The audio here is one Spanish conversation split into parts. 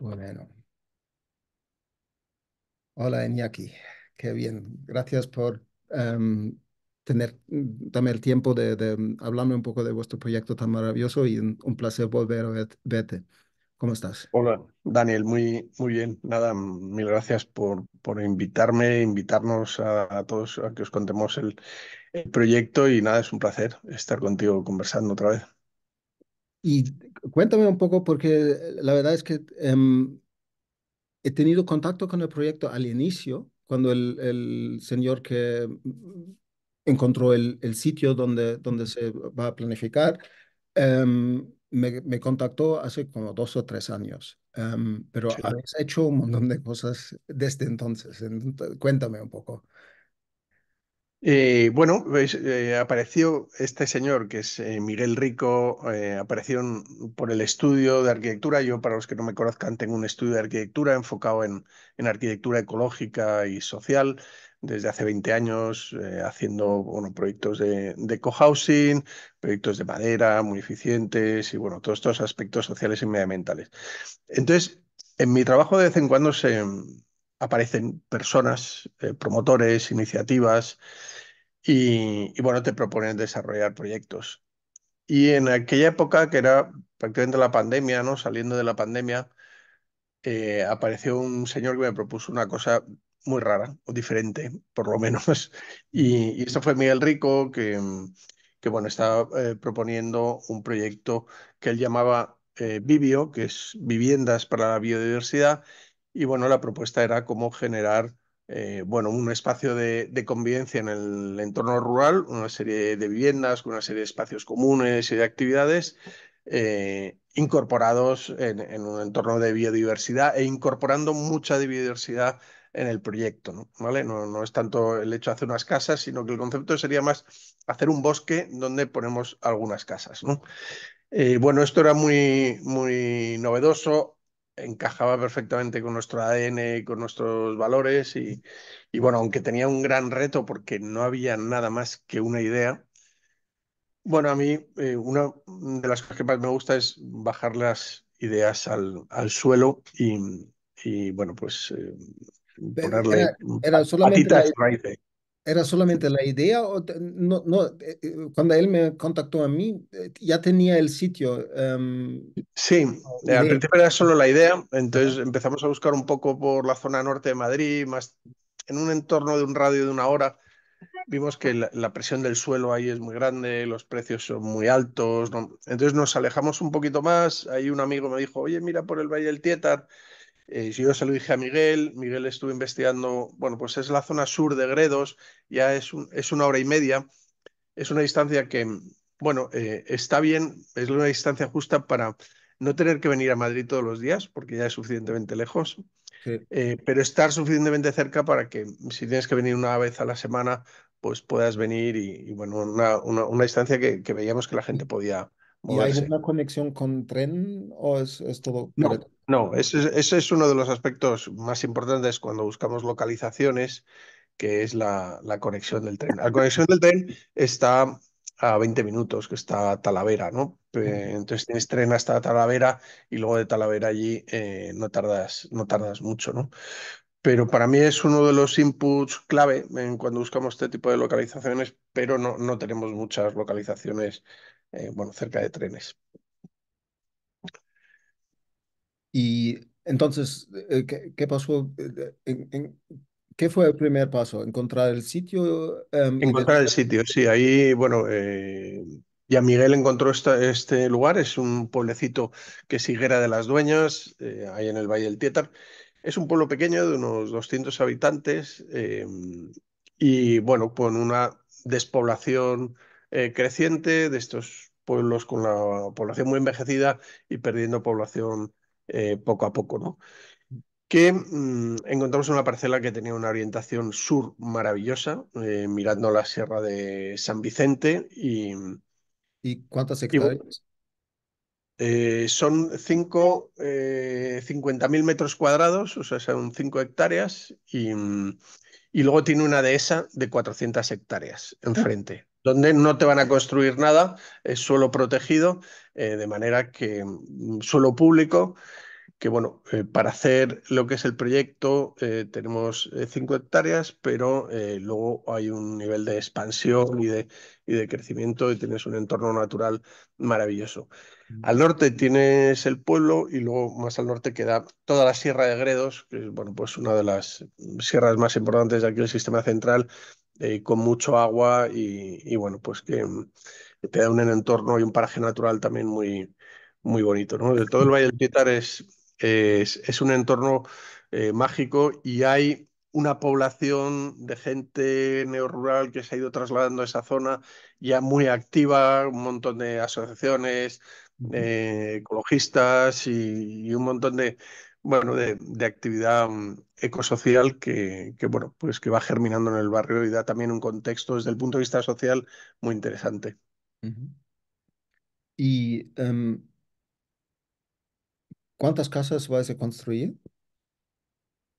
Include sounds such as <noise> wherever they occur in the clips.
Bueno. Hola, Iñaki. Qué bien. Gracias por em, tener, mm, darme el tiempo de, mm, hablarme un poco de vuestro proyecto tan maravilloso y un, placer volver a verte. ¿Cómo estás? Hola, Daniel, muy, muy bien. Nada, mm, mil gracias por, por invitarme, invitarnos a, todos a que os contemos el proyecto y nada, es un placer estar contigo conversando otra vez. Y cuéntame un poco, porque la verdad es que em, he tenido contacto con el proyecto al inicio, cuando el, señor que mm, encontró el, sitio donde, donde se va a planificar, em, me, me, contactó hace como dos o tres años, em, pero has hecho un montón de cosas desde entonces. Cuéntame un poco. Eh, bueno, pues, eh, apareció este señor que es eh, Miguel Rico, apareció por el estudio de arquitectura. Yo, para los que no me conozcan, tengo un estudio de arquitectura enfocado en, arquitectura ecológica y social desde hace 20 años, haciendo bueno, proyectos de, de cohousing, proyectos de madera muy eficientes y bueno, todos estos aspectos sociales y medioambientales. Entonces, en mi trabajo de vez en cuando se, aparecen personas, eh, promotores, iniciativas, y, bueno, te proponen desarrollar proyectos. Y en aquella época, que era prácticamente la pandemia, ¿no? Saliendo de la pandemia, eh, apareció un señor que me propuso una cosa muy rara, o diferente, por lo menos. <laughs> Y, eso fue Miguel Rico, que, bueno, estaba eh, proponiendo un proyecto que él llamaba Vivio, que es viviendas para la biodiversidad, y bueno, la propuesta era cómo generar eh, bueno, un espacio de, convivencia en el entorno rural, una serie de viviendas, una serie de espacios comunes y de actividades eh, incorporados en, un entorno de biodiversidad e incorporando mucha biodiversidad en el proyecto. ¿no? ¿Vale? No, es tanto el hecho de hacer unas casas, sino que el concepto sería más hacer un bosque donde ponemos algunas casas. ¿no? Eh, bueno, esto era muy, muy novedoso encajaba perfectamente con nuestro ADN, con nuestros valores y, bueno, aunque tenía un gran reto porque no había nada más que una idea, bueno, a mí eh, una de las cosas que más me gusta es bajar las ideas al, suelo y, bueno, pues eh, ponerle ¿Era solamente la idea? O no, no, eh, eh, cuando él me contactó a mí, eh, ya tenía el sitio. Em, sí, al principio era solo la idea, entonces empezamos a buscar un poco por la zona norte de Madrid, más en un entorno de un radio de una hora. Vimos que la, presión del suelo ahí es muy grande, los precios son muy altos, Entonces nos alejamos un poquito más. Ahí un amigo me dijo, oye, mira por el Valle del Tietar, eh, yo se lo dije a Miguel, Miguel estuvo investigando, bueno, pues es la zona sur de Gredos, ya es, es una hora y media, es una distancia que, bueno, eh, está bien, es una distancia justa para no tener que venir a Madrid todos los días, porque ya es suficientemente lejos, eh, pero estar suficientemente cerca para que si tienes que venir una vez a la semana, pues puedas venir y, bueno, una, distancia que, que, veíamos que la gente podía, ¿Y hay una conexión con tren o es, todo? No, no ese, es uno de los aspectos más importantes cuando buscamos localizaciones, que es la, conexión del tren. La conexión del tren está a 20 minutos, que está Talavera, ¿no? Entonces tienes tren hasta Talavera y luego de Talavera allí eh, no, tardas, no tardas mucho, ¿no? Pero para mí es uno de los inputs clave cuando buscamos este tipo de localizaciones, pero no, no tenemos muchas localizaciones eh, bueno, cerca de trenes. Y entonces, eh, eh, ¿qué, pasó? ¿En, qué fue el primer paso? ¿Encontrar el sitio? Em, Encontrar el sitio, sí. Ahí, bueno, ya Miguel encontró este lugar. Es un pueblecito que es de las Dueñas, ahí en el Valle del Tietar. Es un pueblo pequeño de unos 200 habitantes em, y, bueno, con una despoblación creciente de estos pueblos con la población muy envejecida y perdiendo población eh, poco a poco, ¿no? que mm, encontramos una parcela que tenía una orientación sur maravillosa, eh, mirando la sierra de San Vicente y... ¿Y cuántas hectáreas? Eh, son cinco 50.000 metros cuadrados, o sea, son 5 hectáreas y, mm, y, luego tiene una dehesa de 400 hectáreas ah. enfrente donde no te van a construir nada, es suelo protegido, eh, de manera que mm, suelo público, que bueno, eh, para hacer lo que es el proyecto eh, tenemos cinco hectáreas, pero luego hay un nivel de expansión y de, crecimiento y tienes un entorno natural maravilloso. Al mm. norte tienes el pueblo y luego más al norte queda toda la Sierra de Gredos, que es bueno, pues una de las sierras más importantes de aquí del sistema central eh, con mucho agua y, bueno, pues que mm, te da un entorno y un paraje natural también muy, muy bonito. De todo el Valle del Tietar es, es, un entorno eh, mágico y hay una población de gente neorural que se ha ido trasladando a esa zona ya muy activa, un montón de asociaciones eh, ecologistas y, un montón de, bueno, de, actividad mm, ecosocial que, bueno, pues que va germinando en el barrio y da también un contexto desde el punto de vista social muy interesante. ¿Y em, cuántas casas va a construir?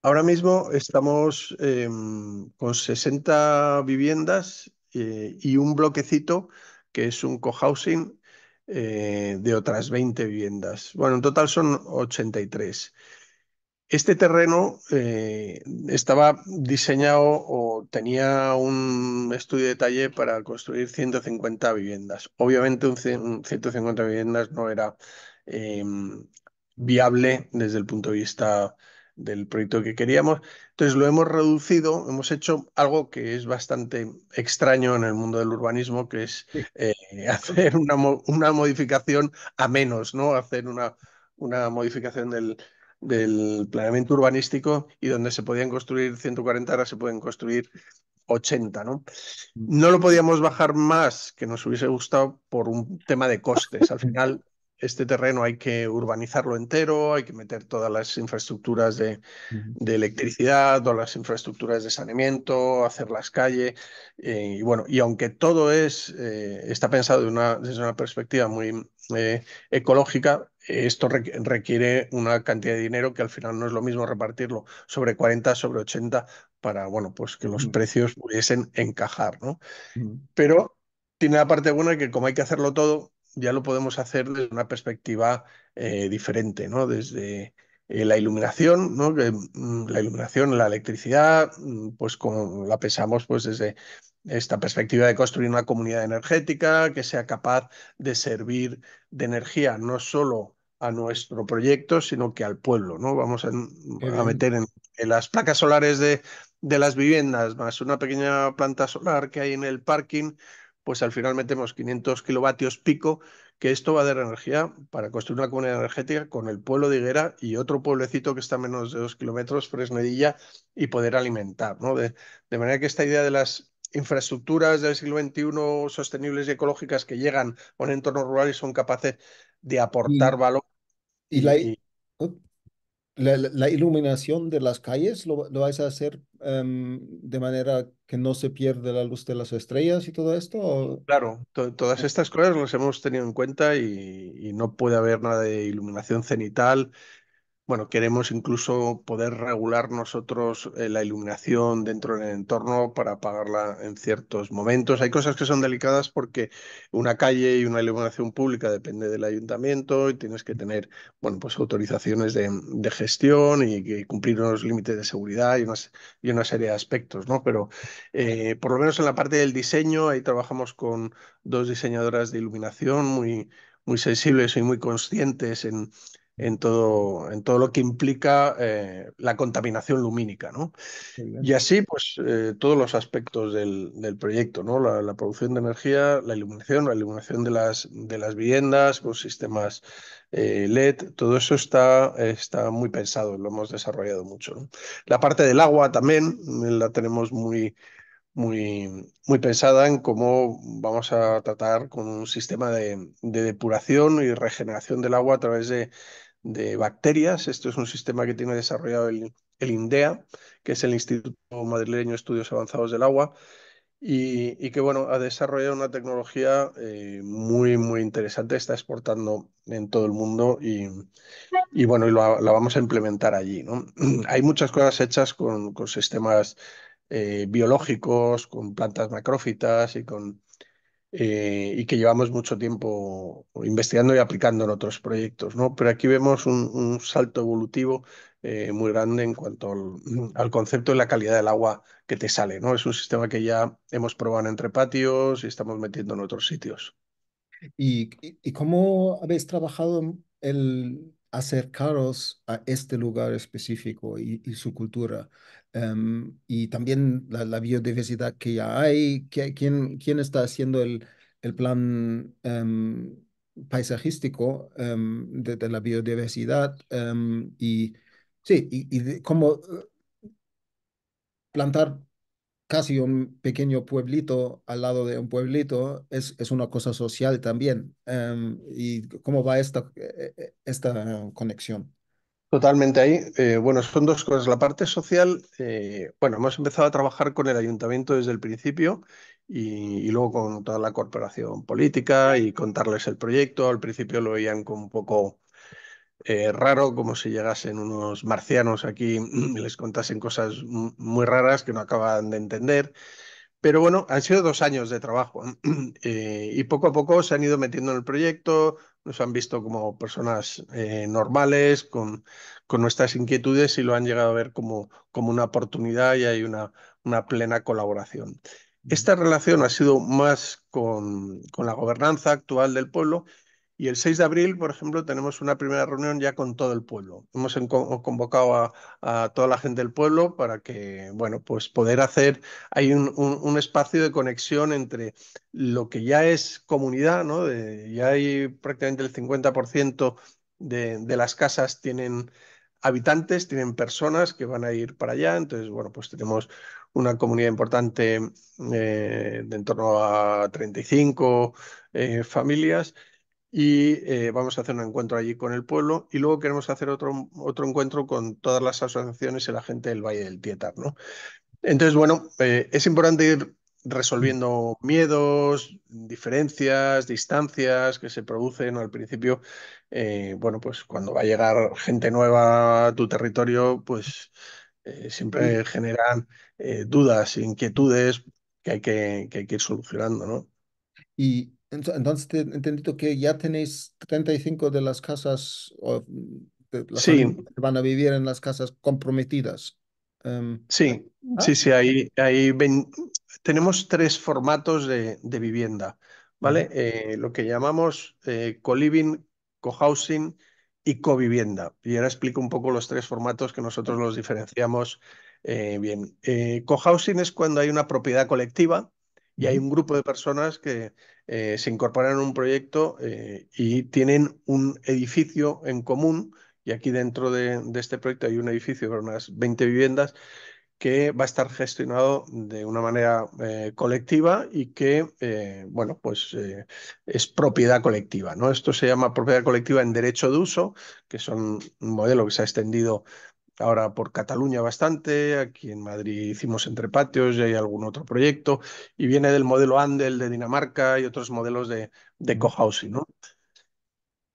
Ahora mismo estamos em, con 60 viviendas eh, y un bloquecito que es un cohousing eh, de otras 20 viviendas. Bueno, en total son 83. Este terreno eh, estaba diseñado o tenía un estudio de taller para construir 150 viviendas. Obviamente un, 150 viviendas no era eh, viable desde el punto de vista del proyecto que queríamos. Entonces lo hemos reducido, hemos hecho algo que es bastante extraño en el mundo del urbanismo, que es eh, <laughs> hacer una, una, modificación a menos, ¿no? Hacer una, una modificación del del planeamiento urbanístico y donde se podían construir 140, ahora se pueden construir 80, ¿no? Mm. No lo podíamos bajar más, que nos hubiese gustado, por un tema de costes. Al final, este terreno hay que urbanizarlo entero, hay que meter todas las infraestructuras de, electricidad, todas las infraestructuras de saneamiento, hacer las calles. Eh, y bueno, y aunque todo es, eh, está pensado una, desde una perspectiva muy, eh, ecológica, esto requiere una cantidad de dinero que al final no es lo mismo repartirlo sobre 40, sobre 80, para bueno, pues que los mm. precios pudiesen encajar, ¿no? Mm. Pero tiene la parte buena que como hay que hacerlo todo, ya lo podemos hacer desde una perspectiva eh, diferente, ¿no? Desde eh, la iluminación, ¿no? Mm, la iluminación, la electricidad, pues con la pensamos pues desde esta perspectiva de construir una comunidad energética que sea capaz de servir de energía no solo a nuestro proyecto, sino que al pueblo, ¿no? Vamos a, meter en, las placas solares de, las viviendas, más una pequeña planta solar que hay en el parking, pues al final metemos 500 kilovatios pico, que esto va a dar energía para construir una comunidad energética con el pueblo de Higuera y otro pueblecito que está a menos de dos kilómetros, Fresnedilla, y poder alimentar, ¿no? de manera que esta idea de las infraestructuras del siglo XXI sostenibles y ecológicas que llegan a un entorno rural y son capaces de aportar valor. Y, oh, la, iluminación de las calles lo, vais a hacer em, de manera que no se pierde la luz de las estrellas y todo esto? Claro, todas estas cosas las hemos tenido en cuenta y no puede haber nada de iluminación cenital bueno, queremos incluso poder regular nosotros eh, la iluminación dentro del entorno para apagarla en ciertos momentos. Hay cosas que son delicadas porque una calle y una iluminación pública depende del ayuntamiento y tienes que tener, bueno, pues autorizaciones de, gestión y, cumplir unos límites de seguridad y, y una serie de aspectos, ¿no? Pero eh, por lo menos en la parte del diseño, ahí trabajamos con dos diseñadoras de iluminación muy muy sensibles y muy conscientes en, en todo, en todo lo que implica eh, la contaminación lumínica. ¿no? Y así, pues, eh, todos los aspectos del, proyecto, ¿no? La, producción de energía, la iluminación, la iluminación de las, de las viviendas, los pues, sistemas eh, LED, todo eso está, está muy pensado, lo hemos desarrollado mucho. La parte del agua también la tenemos muy... Muy, muy, pensada en cómo vamos a tratar con un sistema de depuración y regeneración del agua a través de, de bacterias. Esto es un sistema que tiene desarrollado el, INDEA, que es el Instituto Madrileño de Estudios Avanzados del Agua, y, que bueno, ha desarrollado una tecnología eh, muy, muy interesante, está exportando en todo el mundo y, bueno, la vamos a implementar allí. <clears throat> Hay muchas cosas hechas con, sistemas eh, biológicos, con plantas macrófitas y con eh, y que llevamos mucho tiempo investigando y aplicando en otros proyectos. ¿no? Pero aquí vemos un, salto evolutivo eh, muy grande en cuanto al, concepto de la calidad del agua que te sale. ¿no? Es un sistema que ya hemos probado entre patios y estamos metiendo en otros sitios. ¿Y, cómo habéis trabajado el acercaros a este lugar específico y su cultura? Em, y también la, biodiversidad que ya hay, quién, está haciendo el, plan em, paisajístico em, de, la biodiversidad y sí, y, cómo eh, plantar casi un pequeño pueblito al lado de un pueblito es, una cosa social también. y cómo va esta eh, eh, conexión. Totalmente ahí. Eh, bueno, son dos cosas. La parte social, eh, bueno, hemos empezado a trabajar con el ayuntamiento desde el principio y, luego con toda la corporación política y contarles el proyecto. Al principio lo veían como un poco eh, raro, como si llegasen unos marcianos aquí <clears throat> y les contasen cosas muy raras que no acaban de entender. Pero bueno, han sido dos años de trabajo <clears throat> y poco a poco se han ido metiendo en el proyecto, nos han visto como personas eh, normales, con, con, nuestras inquietudes y lo han llegado a ver como, una oportunidad y hay una, una plena colaboración. Esta relación ha sido más con, con, la gobernanza actual del pueblo y el 6 de abril, por ejemplo, tenemos una primera reunión ya con todo el pueblo. Hemos convocado a, toda la gente del pueblo para que, bueno, pues poder hacer, hay un, espacio de conexión entre lo que ya es comunidad, ¿no? ya hay prácticamente el 50% de, las casas tienen habitantes, tienen personas que van a ir para allá. Entonces, bueno, pues tenemos una comunidad importante eh, de en torno a 35 eh, familias y eh, vamos a hacer un encuentro allí con el pueblo y luego queremos hacer otro, otro encuentro con todas las asociaciones y la gente del Valle del Tietar, ¿no? Entonces, bueno, eh, es importante ir resolviendo miedos, diferencias, distancias que se producen al principio. Eh, bueno, pues cuando va a llegar gente nueva a tu territorio, pues siempre generan dudas, inquietudes que hay que, que ir solucionando, ¿no? Y, entonces, entendido que ya tenéis 35 de las casas mm, de las sí. que van a vivir en las casas comprometidas. Em, ¿ah? sí, sí, sí, Hay, ahí tenemos tres formatos de, vivienda, ¿vale? Eh, lo que llamamos eh, co-living, co-housing y co-vivienda. Y ahora explico un poco los tres formatos que nosotros los diferenciamos eh, bien. co-housing es cuando hay una propiedad colectiva, y hay un grupo de personas que eh, se incorporan a un proyecto eh, y tienen un edificio en común. Y aquí dentro de, este proyecto hay un edificio con unas 20 viviendas que va a estar gestionado de una manera eh, colectiva y que, bueno, pues es propiedad colectiva, ¿no? Esto se llama propiedad colectiva en derecho de uso, que es un modelo que se ha extendido ahora por Cataluña bastante, aquí en Madrid hicimos Entre Patios y hay algún otro proyecto, y viene del modelo Andel de Dinamarca y otros modelos de, cohousing.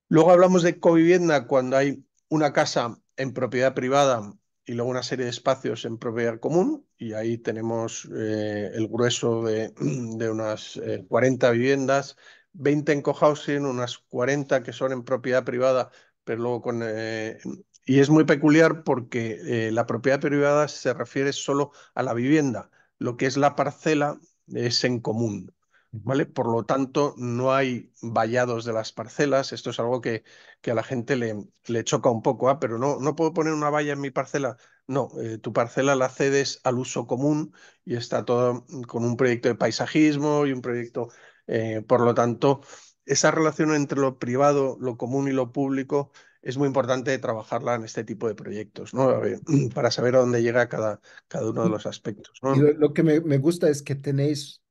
Luego hablamos de covivienda cuando hay una casa en propiedad privada y luego una serie de espacios en propiedad común, y ahí tenemos eh, el grueso de, <clears throat> unas 40 eh, viviendas, 20 en cohousing, unas 40 que son en propiedad privada, pero luego con eh, y es muy peculiar porque eh, la propiedad privada se refiere solo a la vivienda, lo que es la parcela es en común. ¿Vale? Por lo tanto, no hay vallados de las parcelas. Esto es algo que, que a la gente le, le choca un poco. ¿ah? pero no, no puedo poner una valla en mi parcela. No, eh, tu parcela la cedes al uso común y está todo con un proyecto de paisajismo y un proyecto. Eh, por lo tanto, esa relación entre lo privado, lo común y lo público es muy importante trabajarla en este tipo de proyectos, ¿no? <clears throat> para saber a dónde llega cada, cada uno de mm. los aspectos. lo, que me, gusta es que tenéis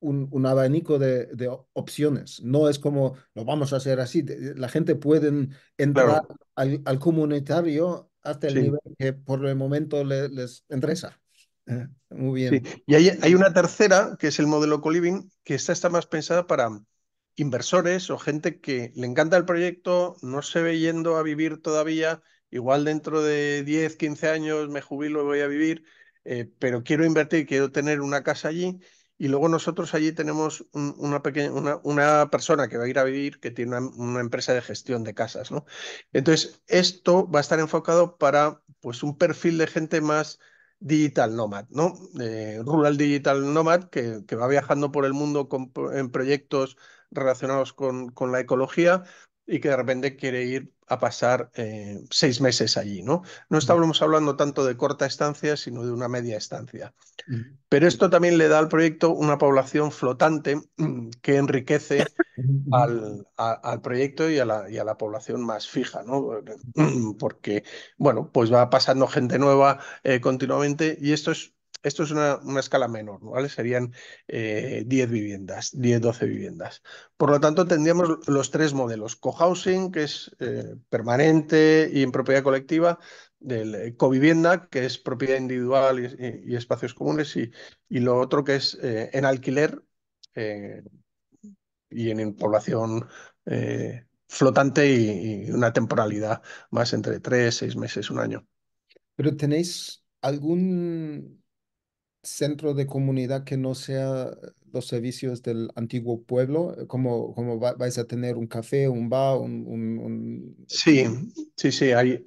un, abanico de, opciones. No es como lo vamos a hacer así. La gente puede entrar al, comunitario hasta el nivel que por el momento les interesa. Eh, muy bien. Y hay, hay, una tercera, que es el modelo co que esta está más pensada para inversores o gente que le encanta el proyecto, no se ve yendo a vivir todavía, igual dentro de 10, 15 años me jubilo y voy a vivir, eh, pero quiero invertir, quiero tener una casa allí. Y luego nosotros allí tenemos una, persona que va a ir a vivir que tiene una, empresa de gestión de casas, ¿no? Entonces, esto va a estar enfocado para pues, un perfil de gente más digital nomad, ¿no? Eh, rural digital nomad que, va viajando por el mundo en proyectos relacionados con, la ecología y que de repente quiere ir a pasar eh, seis meses allí, ¿no? No estábamos hablando tanto de corta estancia, sino de una media estancia. Pero esto también le da al proyecto una población flotante <clears throat> que enriquece al, proyecto y a, la, y a, la, población más fija, ¿no? <clears throat> Porque, bueno, pues va pasando gente nueva eh, continuamente y esto es esto es una, escala menor, ¿vale? Serían 10 eh, viviendas, 10, 12 viviendas. Por lo tanto, tendríamos los tres modelos, cohousing, que es eh, permanente y en propiedad colectiva, del covivienda, que es propiedad individual y, espacios comunes, y, lo otro que es eh, en alquiler y en, en población flotante y, una temporalidad más entre 3-6 meses, un año. Pero tenéis algún centro de comunidad que no sea eh, los servicios del antiguo pueblo, eh, como, como vais a tener un café, un bar, un... un, eh, Sí, sí, sí, hay,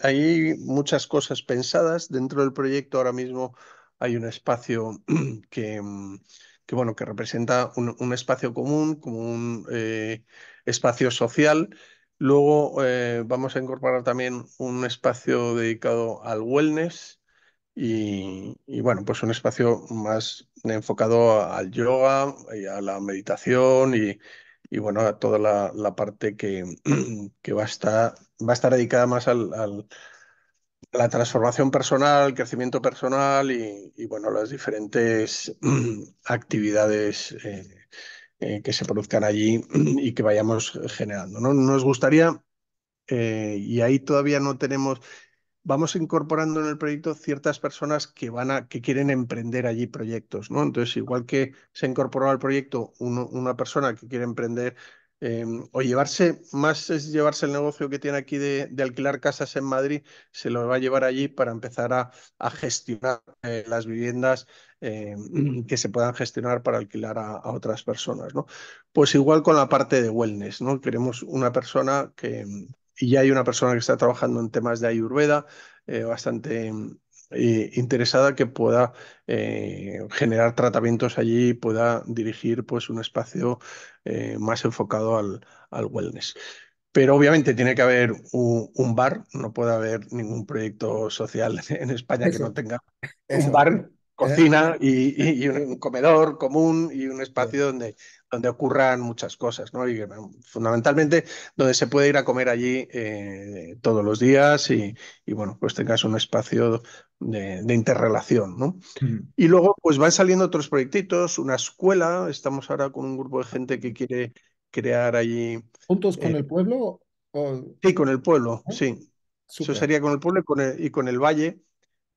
muchas cosas pensadas dentro del proyecto. Ahora mismo hay un espacio <clears throat> que, mm, que bueno, que representa un, espacio común, como un espacio social. Luego vamos a incorporar también un espacio dedicado al wellness y, bueno, pues un espacio más enfocado al yoga y a la meditación y, bueno, a toda la, parte que, <clears throat> que, va, a estar, va a estar dedicada más al, a la transformación personal, crecimiento personal y, bueno, las diferentes <clears throat> actividades eh, eh, que se produzcan allí <clears throat> y que vayamos generando. ¿no? Nos gustaría, eh, y ahí todavía no tenemos vamos incorporando en el proyecto ciertas personas que van a, que quieren emprender allí proyectos, ¿no? Entonces, igual que se incorporó al proyecto una persona que quiere emprender eh, o llevarse, más es llevarse el negocio que tiene aquí de, alquilar casas en Madrid, se lo va a llevar allí para empezar a, gestionar eh, las viviendas eh, que se puedan gestionar para alquilar a, a, otras personas, ¿no? Pues igual con la parte de wellness, ¿no? Queremos una persona que, y ya hay una persona que está trabajando en temas de Ayurveda eh, bastante eh, interesada que pueda eh, generar tratamientos allí y pueda dirigir pues, un espacio más enfocado al, wellness. Pero obviamente tiene que haber un, bar, no puede haber ningún proyecto social <laughs> en España que no tenga un bar, cocina y, un comedor común y un espacio donde, donde ocurran muchas cosas, ¿no? Y eh, fundamentalmente donde se puede ir a comer allí eh, todos los días y, bueno, pues tengas un espacio de, interrelación, ¿no? Mm. Y luego pues van saliendo otros proyectitos, una escuela, estamos ahora con un grupo de gente que quiere crear allí... ¿Juntos con eh, el pueblo? Sí, con el pueblo, sí. Eso sería con el pueblo y con el, y con el valle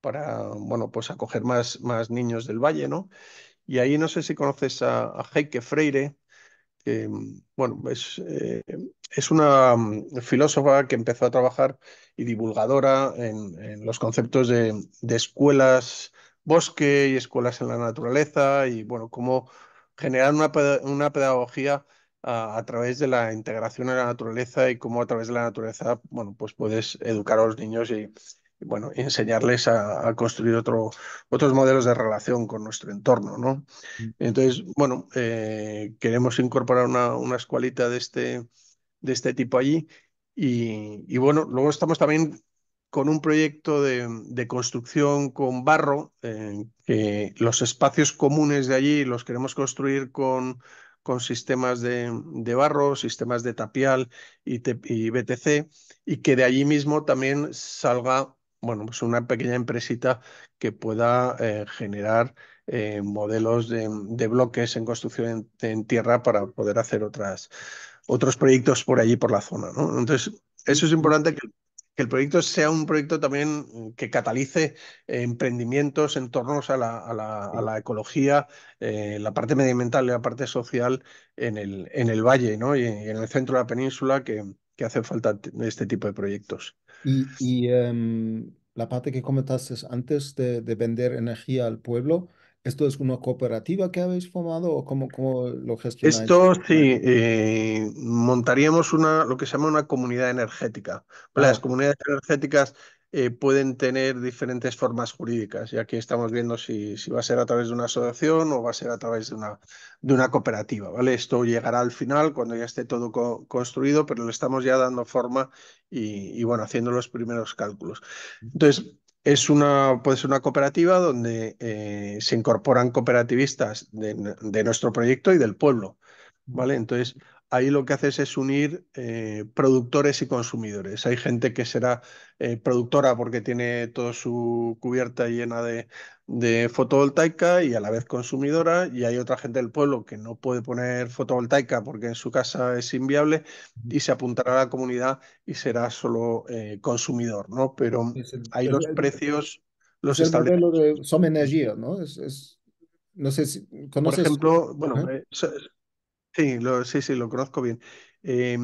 para, bueno, pues acoger más, más niños del valle, ¿no? Y ahí no sé si conoces a, Heike Freire, que bueno, es, eh, es una mm, filósofa que empezó a trabajar y divulgadora en, los conceptos de, escuelas bosque y escuelas en la naturaleza y bueno, cómo generar una, pedagogía a, través de la integración a la naturaleza y cómo a través de la naturaleza, bueno, pues puedes educar a los niños y, bueno, enseñarles a, construir otro, otros modelos de relación con nuestro entorno, ¿no? Mm. Entonces, bueno, eh, queremos incorporar una, una de este, de este tipo allí y, bueno, luego estamos también con un proyecto de, construcción con barro, eh, que los espacios comunes de allí los queremos construir con, con sistemas de, barro, sistemas de tapial y, y, BTC, y que de allí mismo también salga bueno, pues una pequeña empresita que pueda eh, generar eh, modelos de, bloques en construcción en, tierra para poder hacer otras, otros proyectos por allí, por la zona. Entonces, eso es importante que, el proyecto sea un proyecto también mm, que catalice eh, emprendimientos en torno a la, ecología, la parte medioambiental y la parte social en el, valle y en el centro de la península que, que hace falta este tipo de proyectos. Y, em, la parte que comentaste antes de, vender energía al pueblo, ¿esto es una cooperativa que habéis formado o cómo, lo gestionáis? Esto sí, eh, montaríamos una, lo que se llama una comunidad energética. Las comunidades energéticas eh, pueden tener diferentes formas jurídicas. Y aquí estamos viendo si, va a ser a través de una asociación o va a ser a través de una, cooperativa. ¿vale? Esto llegará al final cuando ya esté todo construido, pero le estamos ya dando forma y, bueno, haciendo los primeros cálculos. Entonces, es una, puede ser una cooperativa donde eh, se incorporan cooperativistas de, nuestro proyecto y del pueblo. ¿Vale? Entonces, ahí lo que haces es unir eh, productores y consumidores. Hay gente que será eh, productora porque tiene toda su cubierta llena de, fotovoltaica y a la vez consumidora, y hay otra gente del pueblo que no puede poner fotovoltaica porque en su casa es inviable y se apuntará a la comunidad y será solo eh, consumidor, ¿no? Pero hay los precios, los establecidos. de Som ¿no? Es, No sé si conoces. Por ejemplo, bueno, Sí, sí, sí, lo conozco bien. Eh,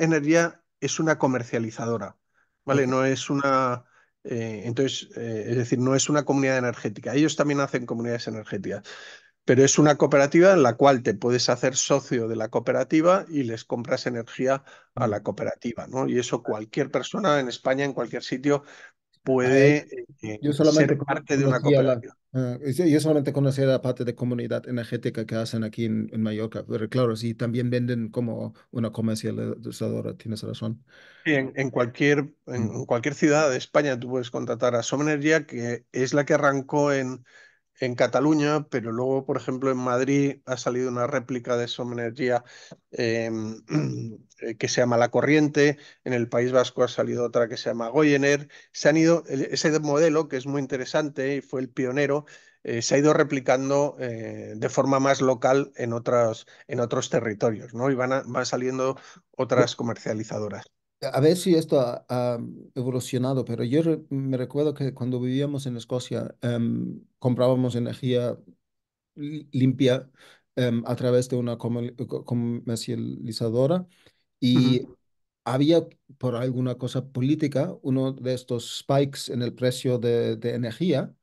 Energía es una comercializadora, ¿vale? No es una. Eh, entonces, eh, es decir, no es una comunidad energética. Ellos también hacen comunidades energéticas, pero es una cooperativa en la cual te puedes hacer socio de la cooperativa y les compras energía a la cooperativa, ¿no? Y eso cualquier persona en España, en cualquier sitio, puede eh, ser parte de una cooperativa. Ah, yo, solamente conocía la parte de comunidad energética que hacen aquí en, Mallorca, pero claro, sí, también venden como una comercializadora, tienes razón. Sí, en, cualquier, en, cualquier ciudad de España tú puedes contratar a Somenergia, que es la que arrancó en, en Cataluña, pero luego, por ejemplo, en Madrid ha salido una réplica de Somenergía em, <clears throat> eh, que se llama La Corriente, en el País Vasco ha salido otra que se llama Goyener. Se han ido, ese modelo, que es muy interesante y fue el pionero, eh, se ha ido replicando eh, de forma más local en, en otros territorios, ¿no? Y van, van saliendo otras comercializadoras a ver si esto ha, evolucionado, pero yo me recuerdo que cuando vivíamos en Escocia em, comprábamos energía limpia em, a través de una comercializadora y había por alguna cosa política uno de estos spikes en el precio de, energía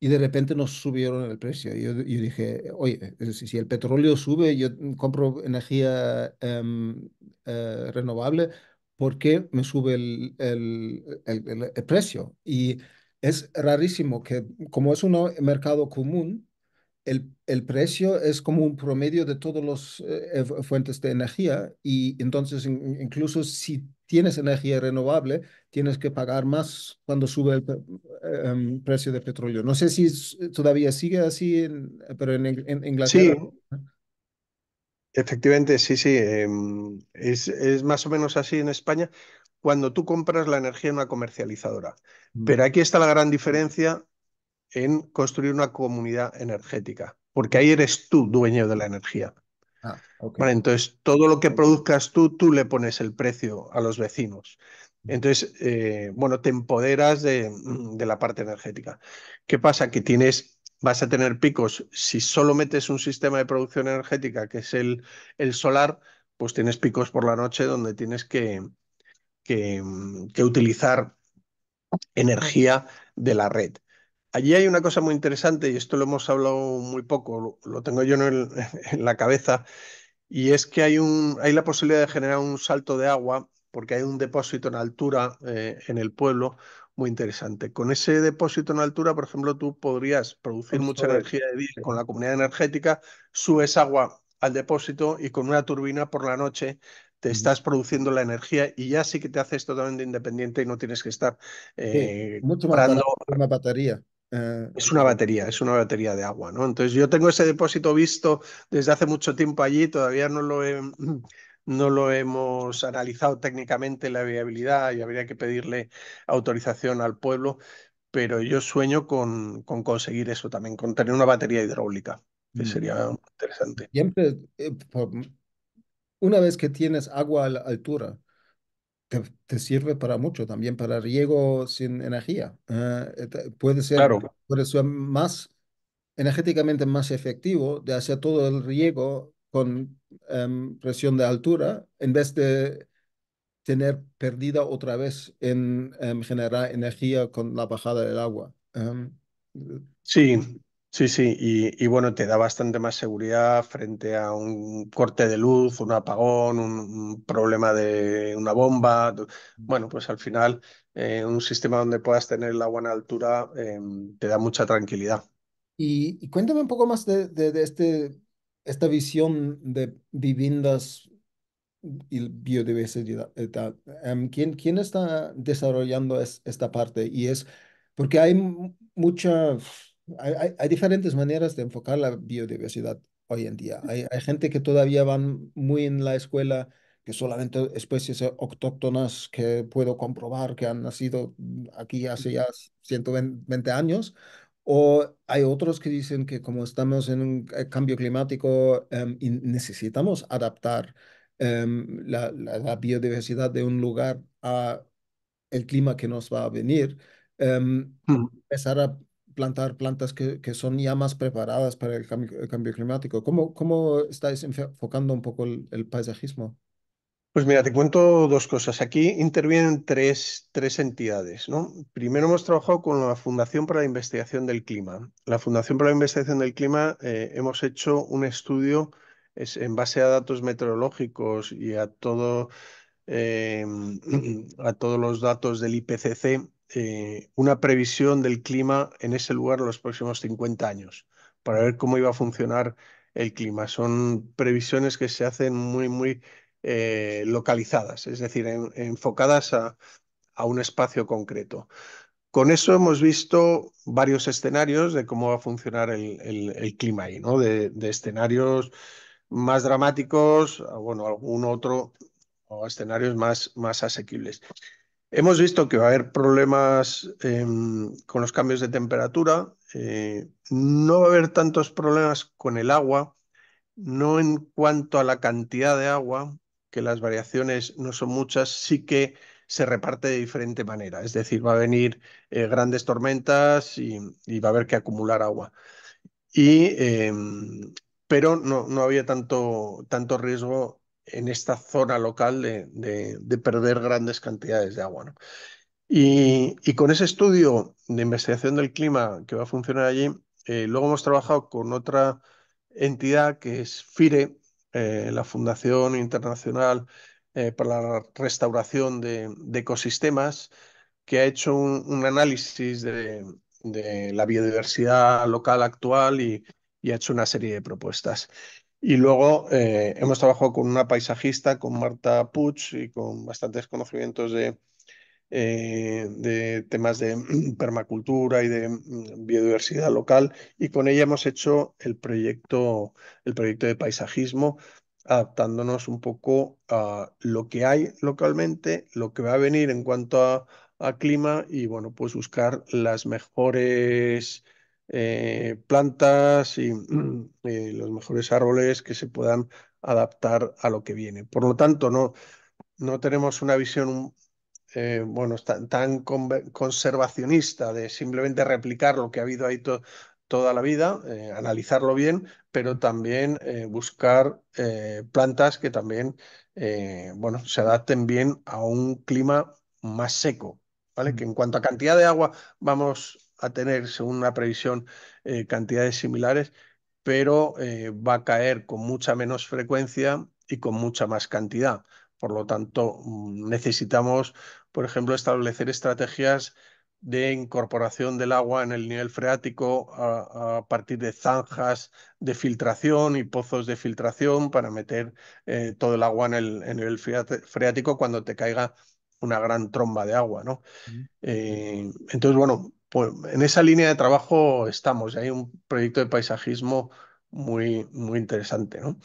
y de repente nos subieron el precio. Yo, yo dije, oye, eh, si, el petróleo sube, yo mm, compro energía em, eh, renovable, porque me sube el, el, precio. Y es rarísimo que como es un mercado común, el, precio es como un promedio de todas las eh, eh, fuentes de energía y entonces incluso si tienes energía renovable, tienes que pagar más cuando sube el eh, em, precio de petróleo. No sé si todavía sigue así, pero en, en Inglaterra. Sí. Efectivamente, sí, sí. Em, es, más o menos así en España cuando tú compras la energía en una comercializadora. Mm. Pero aquí está la gran diferencia en construir una comunidad energética, porque ahí eres tú dueño de la energía. Ah, entonces, todo lo que produzcas tú, tú le pones el precio a los vecinos. Mm. Entonces, eh, bueno, te empoderas de, la parte energética. ¿Qué pasa? Que tienes vas a tener picos. Si solo metes un sistema de producción energética, que es el, solar, pues tienes picos por la noche donde tienes mm, que, utilizar energía de la red. Allí hay una cosa muy interesante, y esto lo hemos hablado muy poco, lo, tengo yo <laughs> en, la cabeza, y es que hay, un, hay la posibilidad de generar un salto de agua, porque hay un depósito en altura eh, en el pueblo, muy interesante. Con ese depósito en altura, por ejemplo, tú podrías producir mucha energía de con la comunidad energética, subes agua al depósito y con una turbina por la noche te estás produciendo la energía y ya sí que te haces totalmente independiente y no tienes que estar eh, mucho más una batería. Eh, es una eh. batería, es una batería de agua, ¿no? Entonces yo tengo ese depósito visto desde hace mucho tiempo allí, todavía no lo he no lo hemos analizado técnicamente la viabilidad y habría que pedirle autorización al pueblo, pero yo sueño con, conseguir eso también, con tener una batería hidráulica, que mm. sería interesante. Siempre, eh, una vez que tienes agua a la altura, te, sirve para mucho, también para riego sin energía. Ah, eh, puede, ser, claro. puede ser más energéticamente más efectivo de hacer todo el riego con em, presión de altura, en vez de tener perdida otra vez en em, generar energía con la bajada del agua. Em, sí, sí, sí. Y, bueno, te da bastante más seguridad frente a un corte de luz, un apagón, un, problema de una bomba. Bueno, pues al final eh, un sistema donde puedas tener el agua en altura te da mucha tranquilidad. Y, cuéntame un poco más de este esta visión de viviendas y biodiversidad. Eh, em, ¿quién, está desarrollando esta parte? Y es porque hay muchas, hay, diferentes maneras de enfocar la biodiversidad hoy en día. Hay, hay gente que todavía van muy en la escuela que solamente especies autóctonas que puedo comprobar que han nacido aquí hace ya 120 años. O hay otros que dicen que como estamos en un eh, cambio climático em, y necesitamos adaptar em, la, biodiversidad de un lugar a el clima que nos va a venir, em, mm. empezar a plantar plantas que, son ya más preparadas para el cambio, climático. ¿Cómo, ¿Cómo estáis enfocando un poco el paisajismo? Pues mira, te cuento dos cosas. Aquí intervienen tres, entidades, Primero hemos trabajado con la Fundación para la Investigación del Clima. La Fundación para la Investigación del Clima eh, hemos hecho un estudio en base a datos meteorológicos y a, todo, em, a todos los datos del IPCC, eh, una previsión del clima en ese lugar en los próximos 50 años, para ver cómo iba a funcionar el clima. Son previsiones que se hacen muy, muy eh, localizadas, es decir, enfocadas a, un espacio concreto. Con eso hemos visto varios escenarios de cómo va a funcionar el, clima ahí, ¿no? De, escenarios más dramáticos, bueno, algún otro, o escenarios más, más asequibles. Hemos visto que va a haber problemas em, con los cambios de temperatura, eh, no va a haber tantos problemas con el agua, no en cuanto a la cantidad de agua, que las variaciones no son muchas, sí que se reparte de diferente manera. Es decir, va a venir eh, grandes tormentas y, va a haber que acumular agua. Y, em, pero no, no había tanto, tanto riesgo en esta zona local de, de, perder grandes cantidades de agua. Y, con ese estudio de investigación del clima que va a funcionar allí, eh, luego hemos trabajado con otra entidad que es FIRE, eh, la Fundación Internacional eh, para la Restauración de, Ecosistemas, que ha hecho un, análisis de, la biodiversidad local actual y, ha hecho una serie de propuestas. Y luego eh, hemos trabajado con una paisajista, con Marta Puch, y con bastantes conocimientos de, eh, de temas de <clears throat> permacultura y de mm, biodiversidad local y con ella hemos hecho el proyecto, el proyecto de paisajismo adaptándonos un poco a lo que hay localmente, lo que va a venir en cuanto a, clima y bueno, pues buscar las mejores eh, plantas y mm, <clears throat> eh, los mejores árboles que se puedan adaptar a lo que viene. Por lo tanto, no, no tenemos una visión eh, bueno, tan, conservacionista de simplemente replicar lo que ha habido ahí toda la vida, eh, analizarlo bien, pero también eh, buscar plantas que también bueno, se adapten bien a un clima más seco. ¿vale? Que en cuanto a cantidad de agua vamos a tener, según una previsión, cantidades similares, pero va a caer con mucha menos frecuencia y con mucha más cantidad. Por lo tanto, mm, necesitamos, por ejemplo, establecer estrategias de incorporación del agua en el nivel freático a, partir de zanjas de filtración y pozos de filtración para meter eh, todo el agua en el, nivel freático cuando te caiga una gran tromba de agua, ¿no? Eh, entonces, bueno, pues, en esa línea de trabajo estamos. Y hay un proyecto de paisajismo muy, muy interesante, ¿no?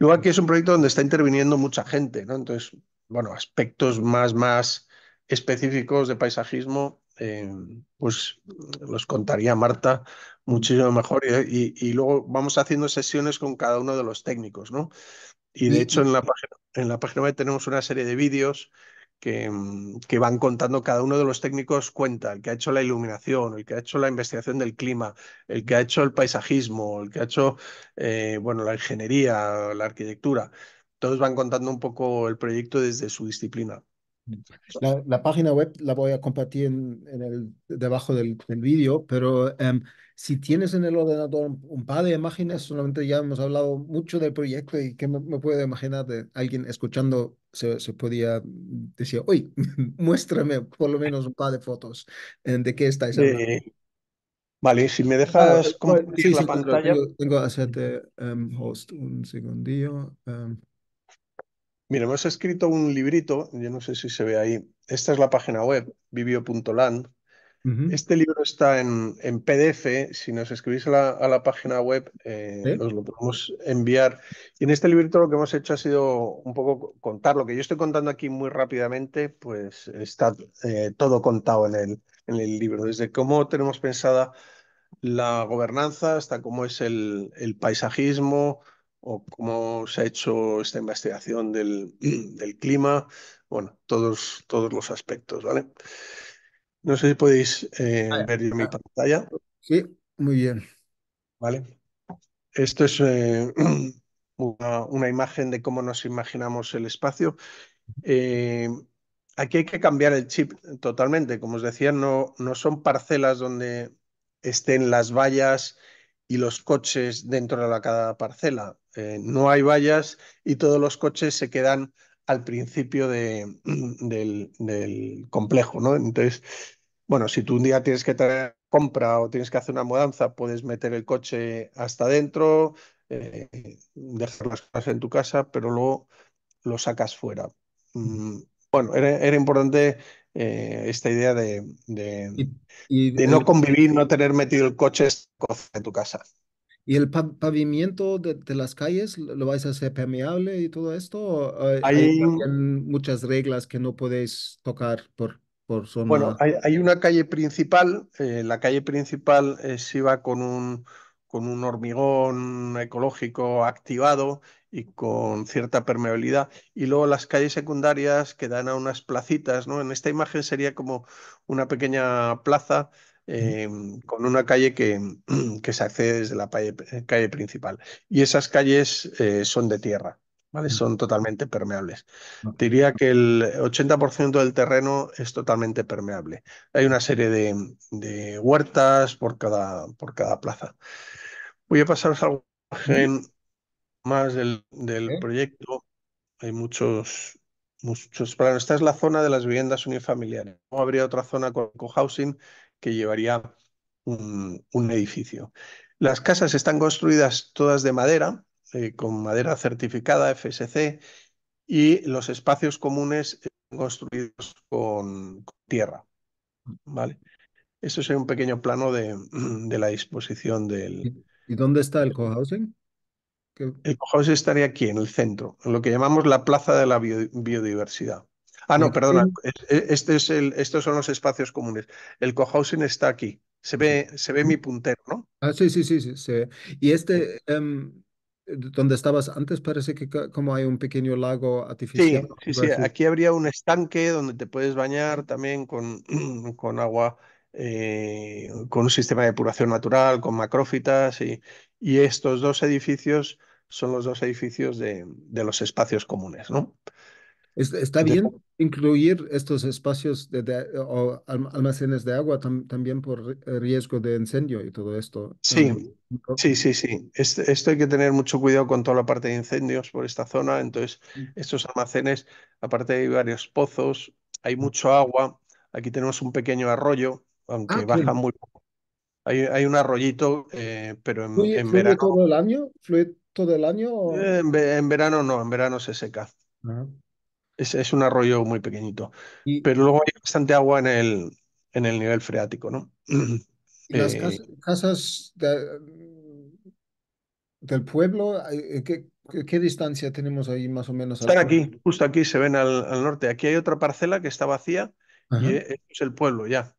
Igual que es un proyecto donde está interviniendo mucha gente, ¿no? Entonces, bueno, aspectos más, más específicos de paisajismo, eh, pues los contaría Marta muchísimo mejor. Y, y, luego vamos haciendo sesiones con cada uno de los técnicos, ¿no? Y de hecho en la página, en la página web tenemos una serie de vídeos Mm, que, van contando cada uno de los técnicos cuenta, el que ha hecho la iluminación, el que ha hecho la investigación del clima, el que ha hecho el paisajismo, el que ha hecho eh, bueno, la ingeniería, la arquitectura. Todos van contando un poco el proyecto desde su disciplina. La, página web la voy a compartir en, el, debajo del, vídeo, pero em, si tienes en el ordenador un par de imágenes, solamente ya hemos hablado mucho del proyecto y que me, puedo imaginar de alguien escuchando se, se podía decir, oye, <laughs> muéstrame por lo menos un par de fotos eh, de qué estáis hablando. vale, si me ah, dejas eh, pues, sí, la pantalla. Tengo, que hacerte em, host un segundillo. Em. Mira, hemos escrito un librito, yo no sé si se ve ahí. Esta es la página web, vivio.land este libro está en, PDF. Si nos escribís a la, página web, nos eh, lo podemos enviar. Y en este librito lo que hemos hecho ha sido un poco contar lo que yo estoy contando aquí muy rápidamente, pues está eh, todo contado en el, en el libro, desde cómo tenemos pensada la gobernanza hasta cómo es el, paisajismo o cómo se ha hecho esta investigación del, clima, bueno, todos, todos los aspectos, ¿vale? No sé si podéis eh, ah, ver mi pantalla. Sí, muy bien. Vale. Esto es eh, <clears throat> una, imagen de cómo nos imaginamos el espacio. Eh, aquí hay que cambiar el chip totalmente. Como os decía, no, no son parcelas donde estén las vallas y los coches dentro de la, cada parcela. no hay vallas y todos los coches se quedan al principio de, <clears throat> del, complejo, ¿no? Entonces, bueno, si tú un día tienes que tener compra o tienes que hacer una mudanza, puedes meter el coche hasta adentro, eh, dejar las cosas en tu casa, pero luego lo sacas fuera. Mm, bueno, era, importante eh, esta idea de, de, de no convivir, no tener metido el coche en tu casa. ¿Y el pavimento de, las calles lo vais a hacer permeable y todo esto? Eh, hay, muchas reglas que no podéis tocar por, por zona. Bueno, hay, una calle principal. Eh, la calle principal eh, se iba con un, con un hormigón ecológico activado y con cierta permeabilidad. Y luego las calles secundarias que dan a unas placitas. ¿no? En esta imagen sería como una pequeña plaza Em, con una calle que, <clears throat> que, se accede desde la eh, calle, principal. Y esas calles eh, son de tierra, ¿vale? Mm. Son totalmente permeables. Ah. Diría que el 80% del terreno es totalmente permeable. Hay una serie de, huertas por cada, por cada plaza. Voy a pasaros algo más del, proyecto. Hay muchos, muchos planos. Esta es la zona de las viviendas unifamiliares. No habría otra zona con cohousing que llevaría un, edificio. Las casas están construidas todas de madera, eh, con madera certificada FSC, y los espacios comunes construidos con, tierra. ¿Vale? Eso es un pequeño plano de, la disposición del... ¿Y dónde está el cohousing? El cohousing estaría aquí, en el centro, en lo que llamamos la Plaza de la Biodiversidad. Ah, no, perdona. Este es el, estos son los espacios comunes. El cohousing está aquí. Se ve, se ve mi puntero, ¿no? Ah, sí, sí, sí, sí, Y este, em, donde estabas antes, parece que como hay un pequeño lago artificial. Sí, sí, sí. Aquí habría un estanque donde te puedes bañar también con, <clears throat> con agua. Eh, con un sistema de depuración natural, con macrófitas y, estos dos edificios son los dos edificios de, de los espacios comunes, ¿no? ¿Está bien incluir estos espacios de, o almacenes de agua también por eh, riesgo de incendio y todo esto? Sí, sí, sí, este, esto hay que tener mucho cuidado con toda la parte de incendios por esta zona. Entonces, estos almacenes, aparte hay varios pozos, hay mucho agua. Aquí tenemos un pequeño arroyo, aunque ah, baja muy poco. Hay, un arroyito, eh, pero en, verano. todo el año? ¿Fluye todo el año? Eh, en, verano no, en verano se seca. Ah. Es, un arroyo muy pequeñito. Pero luego hay bastante agua en el, en el nivel freático, ¿no? ¿Y <clears throat> las eh, casas, del pueblo, eh, ¿qué, distancia tenemos ahí más o menos? Están aquí, justo aquí se ven al, norte. Aquí hay otra parcela que está vacía y e-, es el pueblo ya.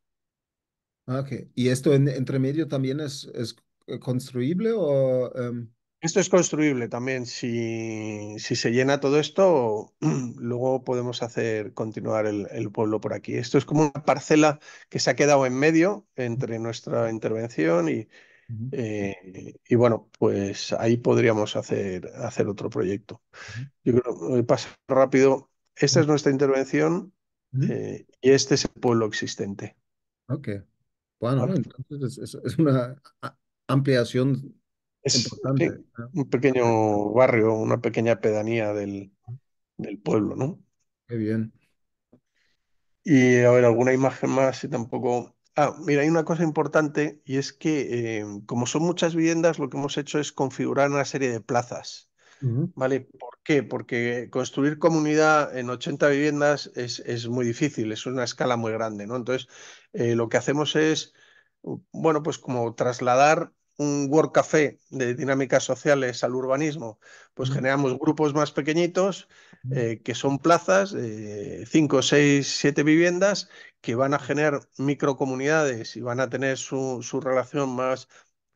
Ah, okay. ¿Y esto en, entre medio también es, es eh, construible o...? Em, esto es construible también. Si, se llena todo esto, <clears throat> luego podemos hacer continuar el, pueblo por aquí. Esto es como una parcela que se ha quedado en medio entre nuestra intervención y, eh, y bueno, pues ahí podríamos hacer, hacer otro proyecto. Yo creo, eh, paso rápido. Esta es nuestra intervención eh, y este es el pueblo existente. Ok. Bueno, entonces es una ampliación es importante. un pequeño barrio, una pequeña pedanía del, pueblo, ¿no? Muy bien. Y a ver, alguna imagen más, si tampoco. Ah, mira, hay una cosa importante y es que, eh, como son muchas viviendas, lo que hemos hecho es configurar una serie de plazas. ¿Vale? ¿Por qué? Porque construir comunidad en 80 viviendas es, muy difícil, es una escala muy grande, ¿no? Entonces, eh, lo que hacemos es, bueno, pues como trasladar un work café de dinámicas sociales al urbanismo, pues generamos grupos más pequeñitos, eh, que son plazas, 5, 6, 7 viviendas, que van a generar microcomunidades y van a tener su, relación más,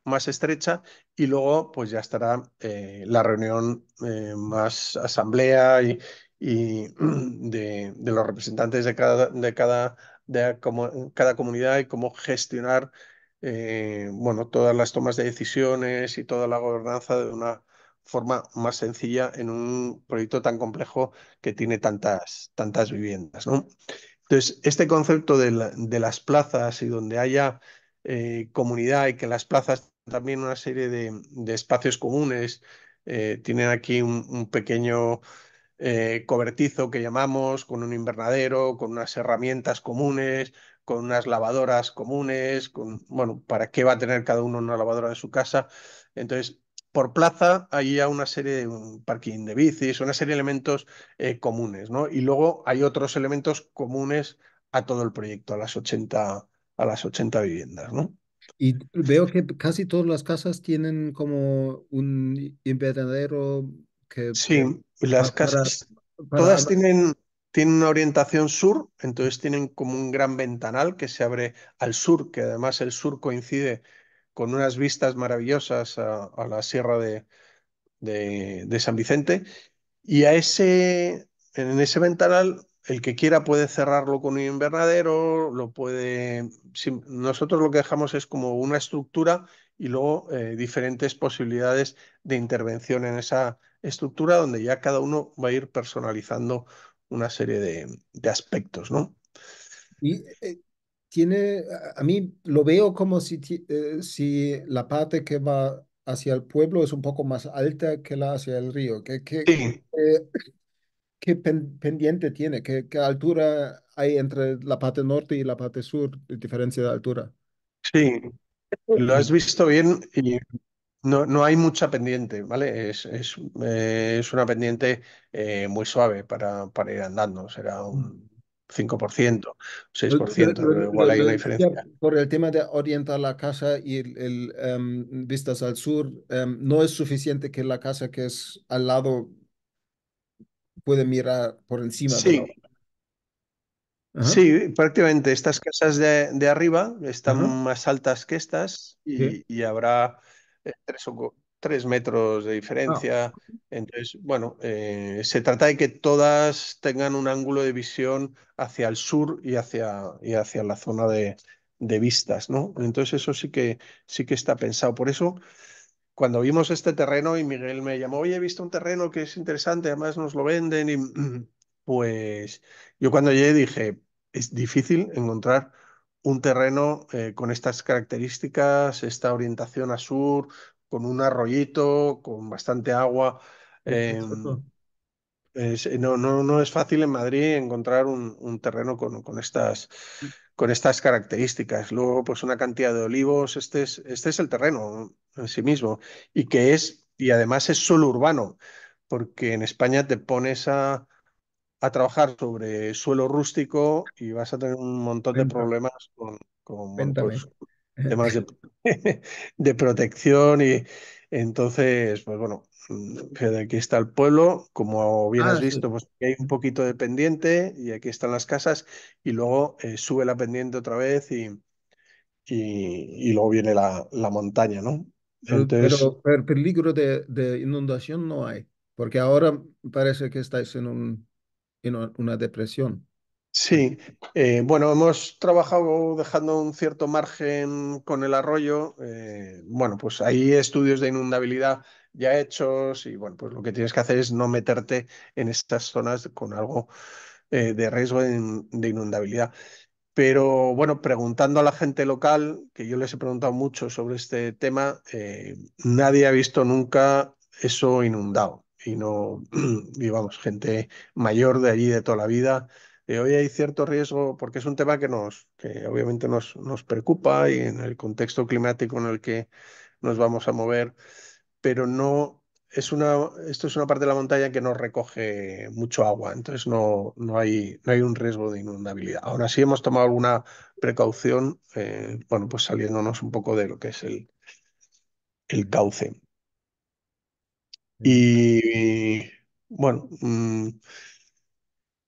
más estrecha y luego pues ya estará eh, la reunión eh, más asamblea y, <clears throat> de, los representantes de cada, de cada, cada comunidad y cómo gestionar eh, bueno, todas las tomas de decisiones y toda la gobernanza de una forma más sencilla en un proyecto tan complejo que tiene tantas, tantas viviendas. Entonces, este concepto de, las plazas y donde haya eh, comunidad y que las plazas también una serie de, espacios comunes, eh, tienen aquí un, pequeño cobertizo que llamamos, con un invernadero, con unas herramientas comunes, con unas lavadoras comunes, con, bueno, ¿para qué va a tener cada uno una lavadora de su casa? Entonces, por plaza hay ya una serie de un parking de bicis, una serie de elementos eh, comunes, ¿no? Y luego hay otros elementos comunes a todo el proyecto, a las 80, a las 80 viviendas, ¿no? Y veo que casi todas las casas tienen como un invernadero que... Sí, las casas... Todas tienen tienen una orientación sur, entonces tienen como un gran ventanal que se abre al sur, que además el sur coincide con unas vistas maravillosas a, la sierra de, de, San Vicente. Y a ese, en ese ventanal, el que quiera puede cerrarlo con un invernadero, lo puede. nosotros lo que dejamos es como una estructura y luego eh, diferentes posibilidades de intervención en esa estructura donde ya cada uno va a ir personalizando una serie de, aspectos, ¿no? Y eh, tiene, a mí lo veo como si, eh, si la parte que va hacia el pueblo es un poco más alta que la hacia el río. ¿Qué, qué, pendiente tiene? ¿Qué, ¿Qué, altura hay entre la parte norte y la parte sur? ¿Diferencia de altura? Sí, lo has visto bien y no, no hay mucha pendiente, ¿vale? Es, eh, una pendiente eh, muy suave para, para, ir andando, será un 5%, mm. 6%, igual hay una diferencia. Por el tema de orientar la casa y el, em, vistas al sur, em, no es suficiente que la casa que es al lado puede mirar por encima. Sí. Sí, prácticamente estas casas de, arriba están más altas que estas y, y habrá tres, o, tres metros de ah. diferencia. Entonces, bueno, eh, se trata de que todas tengan un ángulo de visión hacia el sur y hacia, y hacia la zona de, de vistas, ¿no? Entonces eso sí que, sí que está pensado. Por eso, cuando vimos este terreno y Miguel me llamó, oye, he visto un terreno que es interesante, además nos lo venden y <clears throat> pues yo cuando llegué dije, es difícil encontrar un terreno eh, con estas características, esta orientación a sur, con un arroyito, con bastante agua. Em, eh, no, no, es fácil en Madrid encontrar un, un terreno con, con, estas, con estas características. Luego, pues una cantidad de olivos, este es, este es el terreno en sí mismo y que es, y además es solo urbano, porque en España te pones a, trabajar sobre suelo rústico y vas a tener un montón de problemas con, con pues, temas <laughs> de, protección y entonces, pues bueno, mm, aquí está el pueblo, como bien has ah, visto, pues hay un poquito de pendiente y aquí están las casas y luego eh, sube la pendiente otra vez y, y, luego viene la, la montaña, ¿no? Entonces... Pero, peligro de, de inundación no hay, porque ahora parece que estáis en un una depresión. Sí, eh, bueno, hemos trabajado dejando un cierto margen con el arroyo. Eh, bueno, pues hay estudios de inundabilidad ya hechos y bueno, pues lo que tienes que hacer es no meterte en estas zonas con algo eh, de riesgo de, inundabilidad. Pero bueno, preguntando a la gente local, que yo les he preguntado mucho sobre este tema, nadie ha visto nunca eso inundado y no, <clears throat> y gente mayor de allí de toda la vida. Eh, hoy hay cierto riesgo porque es un tema que nos, que obviamente nos, nos preocupa y en el contexto climático en el que nos vamos a mover, pero no es una, esto es una parte de la montaña que no recoge mucho agua, entonces no, no, hay, no hay un riesgo de inundabilidad. Ahora sí hemos tomado alguna precaución, eh, bueno, pues saliéndonos un poco de lo que es el, el cauce. Y, bueno, mm,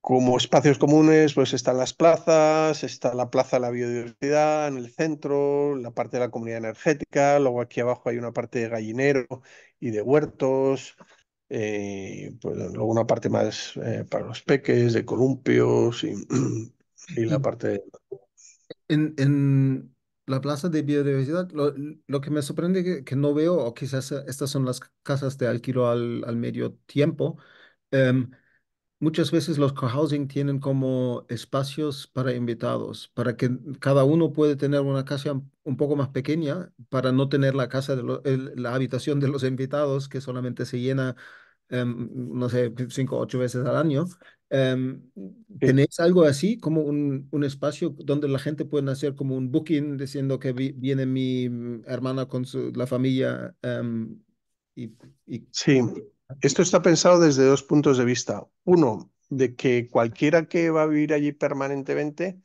como espacios comunes, pues están las plazas, está la Plaza de la Biodiversidad en el centro, la parte de la comunidad energética, luego aquí abajo hay una parte de gallinero y de huertos, eh, pues luego una parte más eh, para los peques, de columpios y, <clears throat> la parte... De... en, la plaza de biodiversidad, lo, que me sorprende que, que, no veo, o quizás eh, estas son las casas de alquilo al, medio tiempo, em, muchas veces los cohousing tienen como espacios para invitados, para que cada uno puede tener una casa un poco más pequeña, para no tener la casa, de la habitación de los <laughs> invitados que solamente se llena Em, no sé, cinco o ocho veces al año. Em, ¿Tenéis algo así, como un, espacio donde la gente puede hacer como un booking diciendo que viene mi mm, hermana con su, la familia? Em, y... Sí, esto está pensado desde dos puntos de vista. Uno, de que cualquiera que va a vivir allí permanentemente,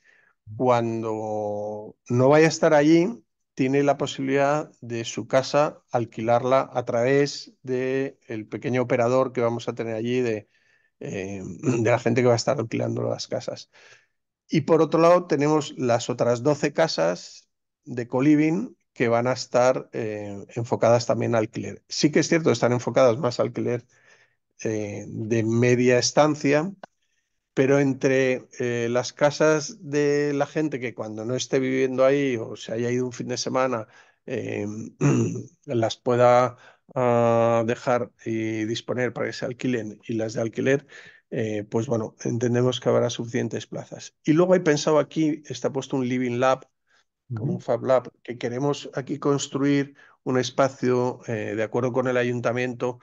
cuando no vaya a estar allí, tiene la posibilidad de su casa alquilarla a través del pequeño operador que vamos a tener allí de, eh, <clears throat> de la gente que va a estar alquilando las casas. Y por otro lado, tenemos las otras 12 casas de coliving que van a estar eh, enfocadas también al alquiler. Sí que es cierto, están enfocadas más al alquiler eh, de media estancia, pero entre eh, las casas de la gente que cuando no esté viviendo ahí o se haya ido un fin de semana, eh, <clears throat> las pueda ah, dejar y disponer para que se alquilen y las de alquiler, eh, pues bueno, entendemos que habrá suficientes plazas. Y luego he pensado aquí, está puesto un Living Lab, como un Fab Lab, que queremos aquí construir un espacio de acuerdo con el ayuntamiento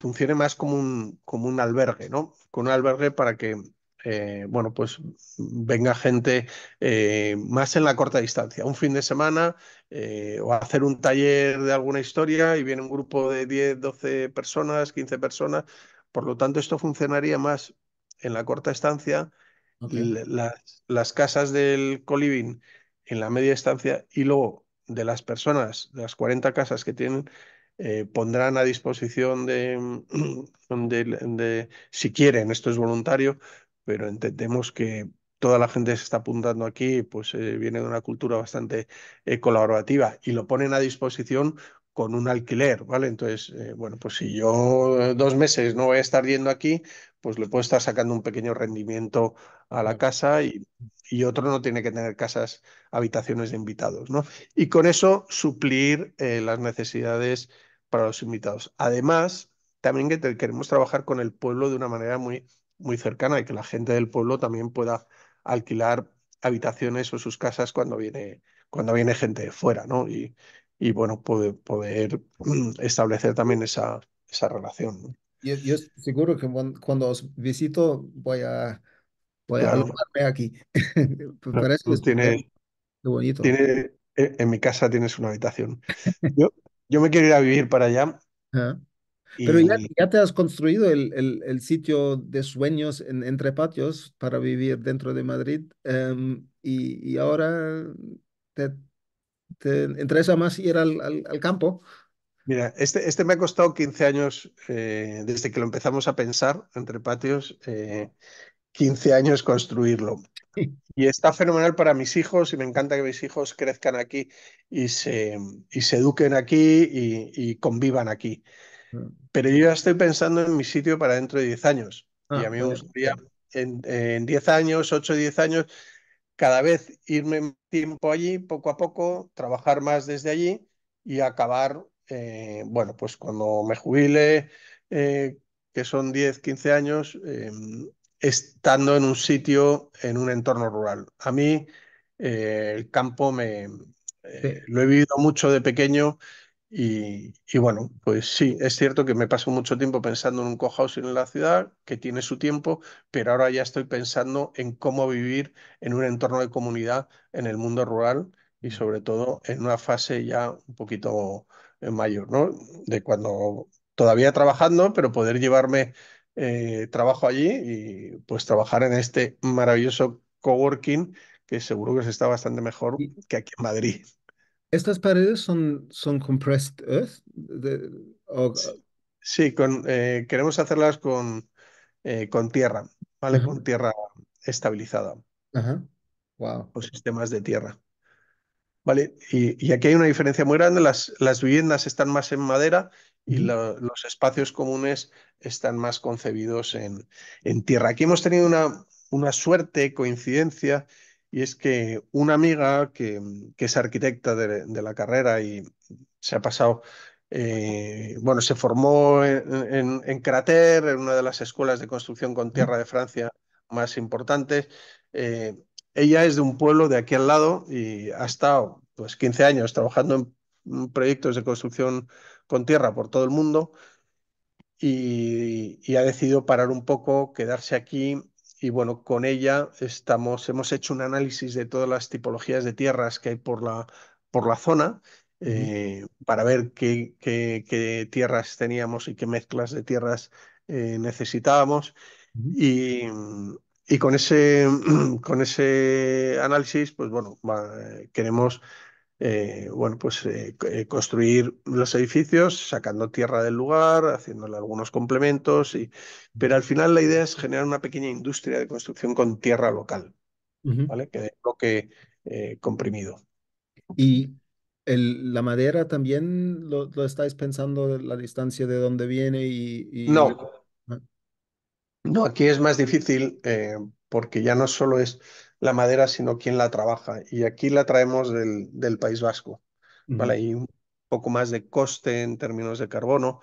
funcione más como un, como un albergue, ¿no? Con un albergue para que, eh, bueno, pues venga gente eh, más en la corta distancia, un fin de semana eh, o hacer un taller de alguna historia y viene un grupo de 10, 12 personas, 15 personas. Por lo tanto, esto funcionaría más en la corta estancia, las, casas del coliving en la media estancia y luego de las personas, de las 40 casas que tienen eh, pondrán a disposición <clears throat> de, si quieren, esto es voluntario, pero entendemos que toda la gente se está apuntando aquí, pues eh, viene de una cultura bastante eh, colaborativa y lo ponen a disposición con un alquiler, ¿vale? Entonces, bueno, pues si yo dos meses no voy a estar yendo aquí, pues le puedo estar sacando un pequeño rendimiento a la casa y, y otro no tiene que tener casas, habitaciones de invitados, ¿no? Y con eso suplir las necesidades para los invitados. Además, también que queremos trabajar con el pueblo de una manera muy, muy cercana y que la gente del pueblo también pueda alquilar habitaciones o sus casas cuando viene, cuando viene gente de fuera, ¿no? Y, bueno, poder, mm, establecer también esa, esa relación. Yo, seguro que cuando, os visito voy a, voy a aquí. tiene, en mi casa tienes una habitación. Yo, yo me quiero ir a vivir para allá. Pero ya, te has construido el, sitio de sueños en, entre patios para vivir dentro de Madrid em, y, ahora te, te, interesa más ir al, al, campo. Mira, este, este, me ha costado 15 años eh, desde que lo empezamos a pensar entre patios, 15 eh, años construirlo. Y está fenomenal para mis hijos y me encanta que mis hijos crezcan aquí y se, eduquen aquí y, convivan aquí. Mm. Pero yo ya estoy pensando en mi sitio para dentro de 10 años. y ah, a mí me gustaría en, 10 años, 8, 10 años, cada vez irme tiempo allí, poco a poco, trabajar más desde allí y acabar, eh, bueno, pues cuando me jubile, eh, que son 10, 15 años, em, estando en un sitio, en un entorno rural. A mí eh, el campo me eh, lo he vivido mucho de pequeño y, bueno, pues sí, es cierto que me paso mucho tiempo pensando en un cohousing en la ciudad, que tiene su tiempo, pero ahora ya estoy pensando en cómo vivir en un entorno de comunidad en el mundo rural y sobre todo en una fase ya un poquito eh, mayor, ¿no? De cuando todavía trabajando, pero poder llevarme eh, trabajo allí y pues trabajar en este maravilloso coworking que seguro que se está bastante mejor que aquí en Madrid. ¿Estas paredes son, son compressed earth? Sí, eh, queremos hacerlas con, eh, con tierra, ¿vale? Con tierra estabilizada. O sistemas de tierra. Vale, y, aquí hay una diferencia muy grande. Las, las viviendas están más en madera y los espacios comunes están más concebidos en, tierra. Aquí hemos tenido una, una, suerte, coincidencia, y es que una amiga que, es arquitecta de, la carrera y se ha pasado, eh, bueno, se formó en, en, Crater, en una de las escuelas de construcción con tierra de Francia más importantes. Eh, ella es de un pueblo de aquí al lado y ha estado pues 15 años trabajando en proyectos de construcción con tierra por todo el mundo y, ha decidido parar un poco, quedarse aquí. Y bueno, con ella estamos, hemos hecho un análisis de todas las tipologías de tierras que hay por la, por la zona eh, para ver qué, tierras teníamos y qué mezclas de tierras eh, necesitábamos. y, con, ese, <clears throat> con ese análisis, pues bueno, eh, queremos eh, bueno, pues eh, eh, construir los edificios sacando tierra del lugar, haciéndole algunos complementos, y... pero al final la idea es generar una pequeña industria de construcción con tierra local, ¿vale? Que de bloque comprimido. Y el, la madera también lo, lo, estáis pensando la distancia de dónde viene No. No, aquí es más difícil porque ya no solo es la madera, sino quién la trabaja. Y aquí la traemos del, del País Vasco, ¿vale? Y un poco más de coste en términos de carbono,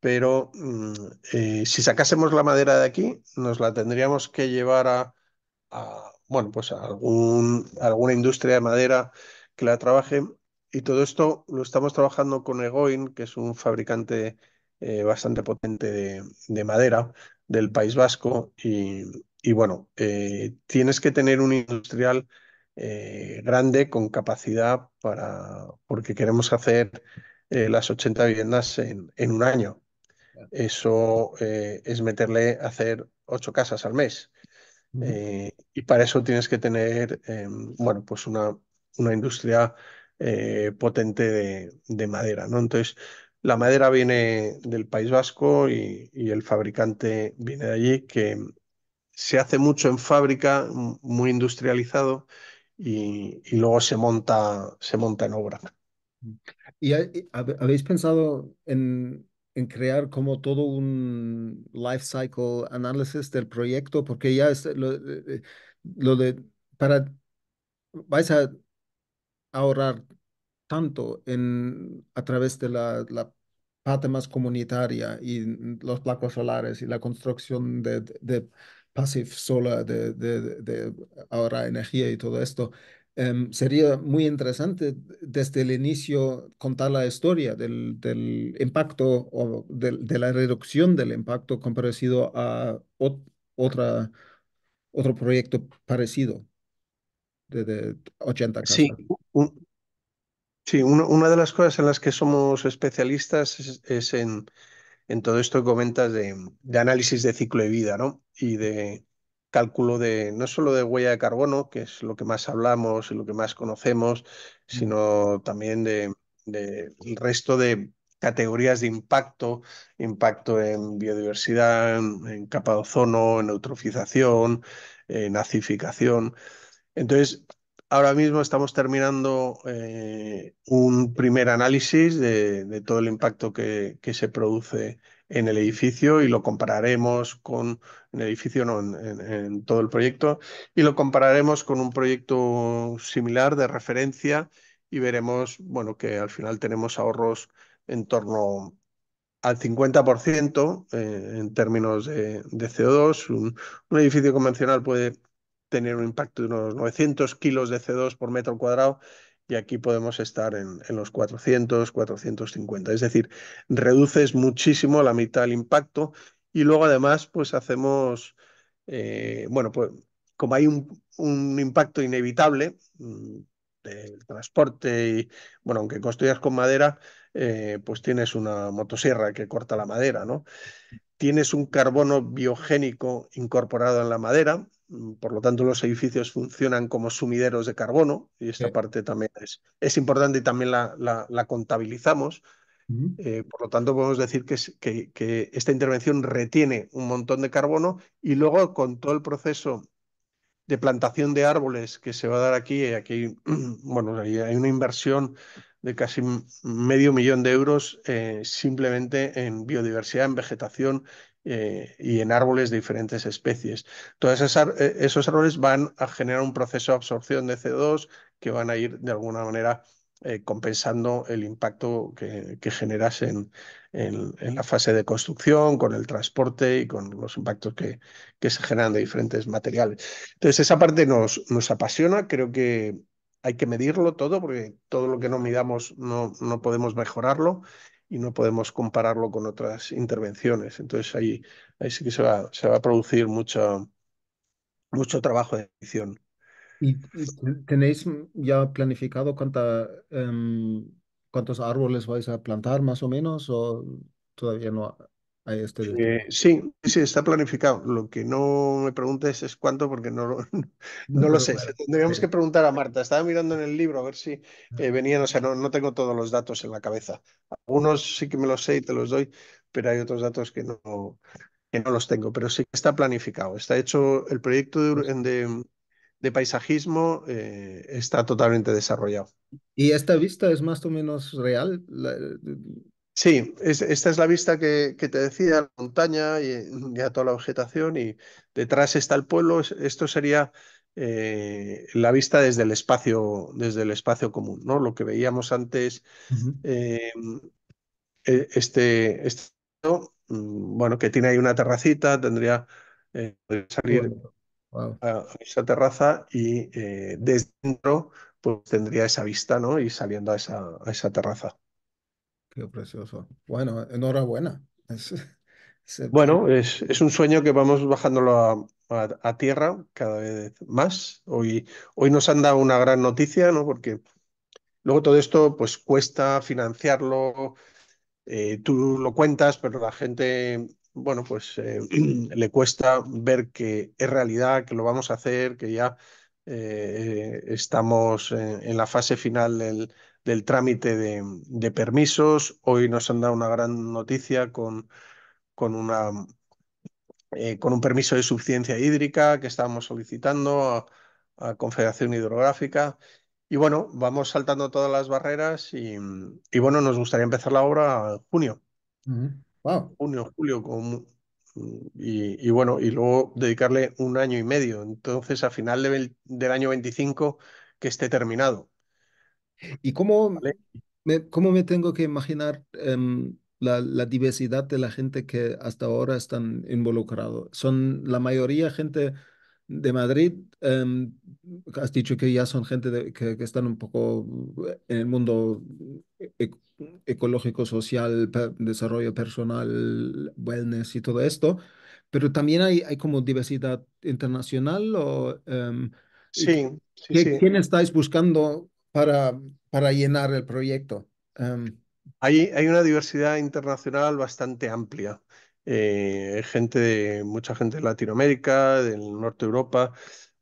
pero mm, eh, si sacásemos la madera de aquí, nos la tendríamos que llevar a, bueno, pues a algún, alguna industria de madera que la trabaje. Y todo esto lo estamos trabajando con Egoin, que es un fabricante eh, bastante potente de, de, madera del País Vasco y, y bueno, eh, tienes que tener un industrial eh, grande con capacidad para, porque queremos hacer eh, las 80 viviendas en, en un año. Eso es meterle a hacer ocho casas al mes. y para eso tienes que tener, em, bueno, pues una, una industria potente de, madera, ¿no? Entonces, la madera viene del País Vasco y, y el fabricante viene de allí, que se hace mucho en fábrica, muy industrializado, y, luego se monta, se monta en obra. ¿Y habéis pensado en, crear como todo un life cycle Analysis del proyecto? Porque ya es eh, eh, lo, de, para, vais a ahorrar tanto en, a través de la, la parte más comunitaria y mm, los placos solares y la construcción de passive solar de, de, ahora energía y todo esto. Em, sería muy interesante desde el inicio contar la historia del, del impacto o de, de, la reducción del impacto comparado a otra, otro proyecto parecido de, 80 años. Sí, sí una de las cosas en las que somos especialistas es en en todo esto que comentas de, análisis de ciclo de vida, ¿no? Y de cálculo de no solo de huella de carbono, que es lo que más hablamos y lo que más conocemos, mm. sino también de, el resto de categorías de impacto, impacto en biodiversidad, en, en capa de ozono, en eutrofización, en acidificación. Entonces, Ahora mismo estamos terminando eh, un primer análisis de, todo el impacto que, se produce en el edificio y lo compararemos con el edificio, no, en, todo el proyecto, y lo compararemos con un proyecto similar de referencia y veremos, bueno, que al final tenemos ahorros en torno al 50% eh, en términos de, CO2. un edificio convencional puede tener un impacto de unos 900 kilos de CO2 por metro cuadrado y aquí podemos estar en, los 400, 450. Es decir, reduces muchísimo la mitad del impacto y luego además pues hacemos, eh, bueno, pues como hay un, impacto inevitable mm, del transporte y, bueno, aunque construyas con madera, eh, pues tienes una motosierra que corta la madera, ¿no? Tienes un carbono biogénico incorporado en la madera, Mm, por lo tanto los edificios funcionan como sumideros de carbono y esta parte también es, es, importante y también la, contabilizamos. Eh, por lo tanto, podemos decir que, que, esta intervención retiene un montón de carbono y luego con todo el proceso de plantación de árboles que se va a dar aquí, eh, aquí <clears throat> bueno, hay una inversión de casi medio millón de euros eh, simplemente en biodiversidad, en vegetación eh, y en árboles de diferentes especies. Todos eh, esos árboles van a generar un proceso de absorción de CO2 que van a ir de alguna manera eh, compensando el impacto que, generas en, la fase de construcción, con el transporte y con los impactos que, que se generan de diferentes materiales. Entonces, esa parte nos, nos apasiona, creo que hay que medirlo todo, porque todo lo que no midamos no, no podemos mejorarlo y no podemos compararlo con otras intervenciones. Entonces ahí, ahí sí que se va, se va a producir mucho, mucho trabajo de edición. ¿Y tenéis ya planificado cuánta, em, cuántos árboles vais a plantar más o menos o todavía no? Eh, sí, sí, está planificado. Lo que no me preguntes es cuánto, porque no, lo <laughs> sé. Tendríamos que preguntar a Marta. Estaba mirando en el libro a ver si ah. eh, venían, o sea, no, tengo todos los datos en la cabeza. Algunos sí que me los sé y te los doy, pero hay otros datos que no, que no los tengo. Pero sí que está planificado. Está hecho el proyecto de, paisajismo, eh, está totalmente desarrollado. ¿Y esta vista es más o menos real? La, Sí, esta es la vista que, te decía, la montaña y a toda la vegetación y detrás está el pueblo. Esto sería eh, la vista desde el espacio, desde el espacio común, ¿no? Lo que veíamos antes, eh, e, este, este mm, bueno, que tiene ahí una terracita, tendría que eh, salir a, esa terraza y desde dentro pues tendría esa vista, ¿no? Y saliendo a esa, a esa terraza precioso. Bueno, enhorabuena. <laughs> Bueno, es, un sueño que vamos bajándolo a, tierra cada vez más. Hoy, hoy nos han dado una gran noticia, ¿no? Porque luego todo esto pues cuesta financiarlo. Eh, tú lo cuentas, pero la gente, bueno, pues eh, <clears throat> le cuesta ver que es realidad, que lo vamos a hacer, que ya eh, estamos en, la fase final del, del trámite de, permisos. Hoy nos han dado una gran noticia con, con, una, eh, con un permiso de suficiencia hídrica que estábamos solicitando a, Confederación Hidrográfica. Y bueno, vamos saltando todas las barreras y, bueno, nos gustaría empezar la obra en junio. Junio, julio, y, bueno, y luego dedicarle un año y medio. Entonces, a final del año 25 que esté terminado. ¿Y cómo me, cómo me tengo que imaginar em, la, diversidad de la gente que hasta ahora están involucrados? ¿Son la mayoría gente de Madrid? Em, has dicho que ya son gente que, que, están un poco en el mundo e, ecológico, social, desarrollo personal, wellness y todo esto. Pero también hay, hay como diversidad internacional o... Em, sí, ¿Quién estáis buscando para, para llenar el proyecto? Em, hay, una diversidad internacional bastante amplia. Eh, hay gente de, mucha gente de Latinoamérica, del norte de Europa.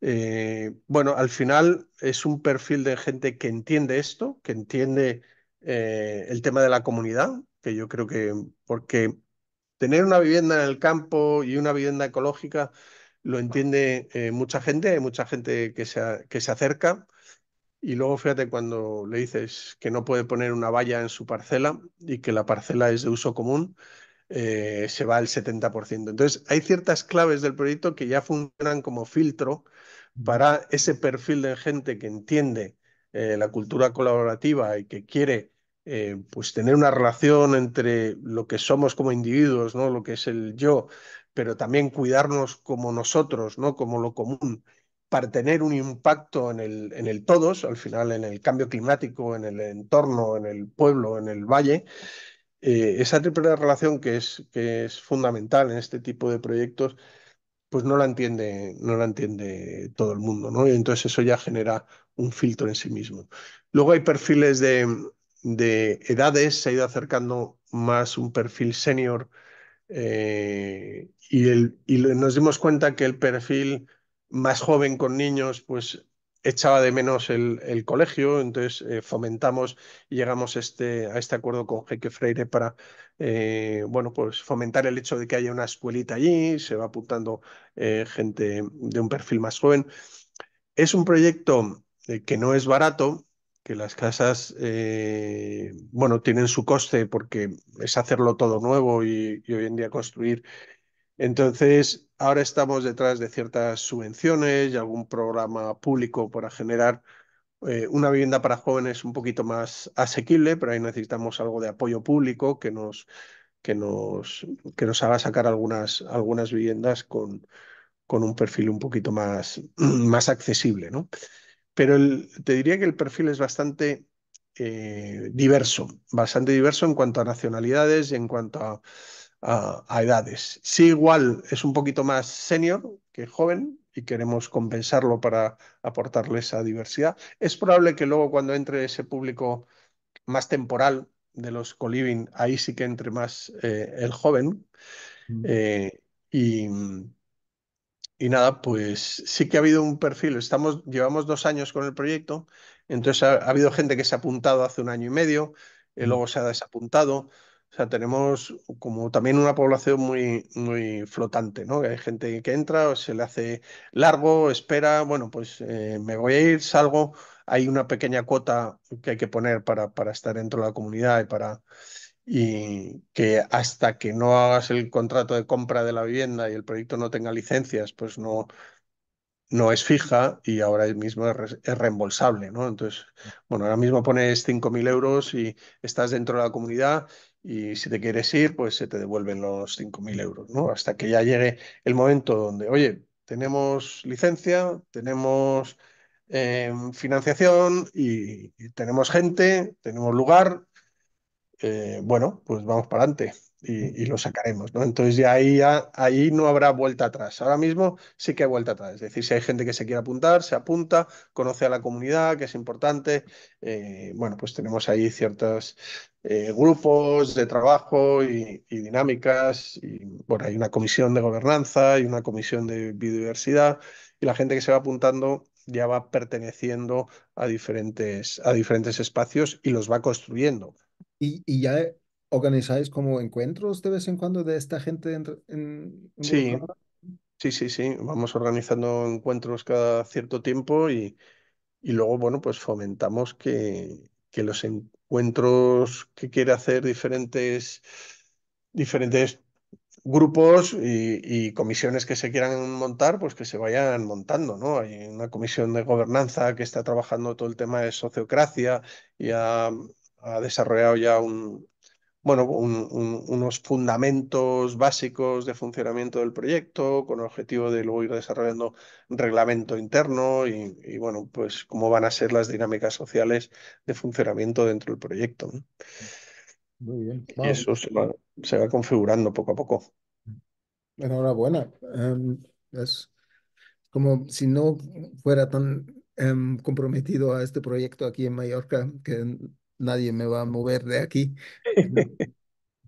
Eh, bueno, al final es un perfil de gente que entiende esto, que entiende eh, el tema de la comunidad, que yo creo que, porque tener una vivienda en el campo y una vivienda ecológica lo entiende mucha gente, hay mucha gente que que se acerca. Y luego fíjate cuando le dices que no puede poner una valla en su parcela y que la parcela es de uso común, eh, se va al 70%. Entonces, hay ciertas claves del proyecto que ya funcionan como filtro para ese perfil de gente que entiende eh, la cultura colaborativa y que quiere eh, pues tener una relación entre lo que somos como individuos, ¿no? lo que es el yo, pero también cuidarnos como nosotros, ¿no? como lo común para tener un impacto en el, en el todos, al final en el cambio climático, en el entorno, en el pueblo, en el valle. Eh, esa triple relación que es, que es fundamental en este tipo de proyectos, pues no la entiende, no la entiende todo el mundo, ¿no? entonces eso ya genera un filtro en sí mismo. Luego hay perfiles de, de edades, se ha ido acercando más un perfil senior eh, y, el, y nos dimos cuenta que el perfil más joven con niños, pues echaba de menos el, colegio, entonces eh, fomentamos y llegamos este, a este acuerdo con Jeque Freire para eh, bueno, pues fomentar el hecho de que haya una escuelita allí, se va apuntando eh, gente de un perfil más joven. Es un proyecto que no es barato, que las casas, bueno, tienen su coste porque es hacerlo todo nuevo y hoy en día construir entonces, ahora estamos detrás de ciertas subvenciones y algún programa público para generar eh, una vivienda para jóvenes un poquito más asequible, pero ahí necesitamos algo de apoyo público que nos, que nos, que nos haga sacar algunas, algunas viviendas con, con un perfil un poquito más, <clears throat> más accesible. ¿no? Pero te diría que el perfil es bastante eh, diverso, bastante diverso en cuanto a nacionalidades y en cuanto a a, edades. Sí igual es un poquito más senior que joven y queremos compensarlo para aportarle esa diversidad, es probable que luego cuando entre ese público más temporal de los coliving ahí sí que entre más eh, el joven. Mm. Eh, y, nada, pues sí que ha habido un perfil. Estamos, llevamos dos años con el proyecto, entonces ha, habido gente que se ha apuntado hace un año y medio, y eh, mm. luego se ha desapuntado. O sea, tenemos como también una población muy, muy flotante, ¿no? hay gente que entra, se le hace largo, espera, bueno, pues eh, me voy a ir, salgo. Hay una pequeña cuota que hay que poner para, estar dentro de la comunidad y para y que hasta que no hagas el contrato de compra de la vivienda y el proyecto no tenga licencias, pues no, no es fija y ahora mismo es, es reembolsable, ¿no? Entonces, bueno, ahora mismo pones 5.000 euros y estás dentro de la comunidad y si te quieres ir, pues se te devuelven los 5.000 euros, ¿no? Hasta que ya llegue el momento donde, oye, tenemos licencia, tenemos eh, financiación y, tenemos gente, tenemos lugar, eh, bueno, pues vamos para adelante y, lo sacaremos, ¿no? Entonces ya ahí, ahí no habrá vuelta atrás. Ahora mismo sí que hay vuelta atrás. Es decir, si hay gente que se quiere apuntar, se apunta, conoce a la comunidad, que es importante. Eh, bueno, pues tenemos ahí ciertos eh, grupos de trabajo y, dinámicas. Y, bueno, hay una comisión de gobernanza, hay una comisión de biodiversidad y la gente que se va apuntando ya va perteneciendo a diferentes, a diferentes espacios y los va construyendo. Y, y ya organizáis como encuentros de vez en cuando de esta gente sí sí sí sí vamos organizando encuentros cada cierto tiempo y, luego bueno pues fomentamos que, los encuentros que quiere hacer diferentes diferentes grupos y, comisiones que se quieran montar, pues que se vayan montando, ¿no? Hay una comisión de gobernanza que está trabajando todo el tema de sociocracia y ha, ha desarrollado ya un, bueno, unos fundamentos básicos de funcionamiento del proyecto, con el objetivo de luego ir desarrollando reglamento interno y, bueno, pues cómo van a ser las dinámicas sociales de funcionamiento dentro del proyecto. Muy bien. Eso se va, configurando poco a poco. Enhorabuena. Em, es como si no fuera tan em, comprometido a este proyecto aquí en Mallorca, que nadie me va a mover de aquí. <laughs>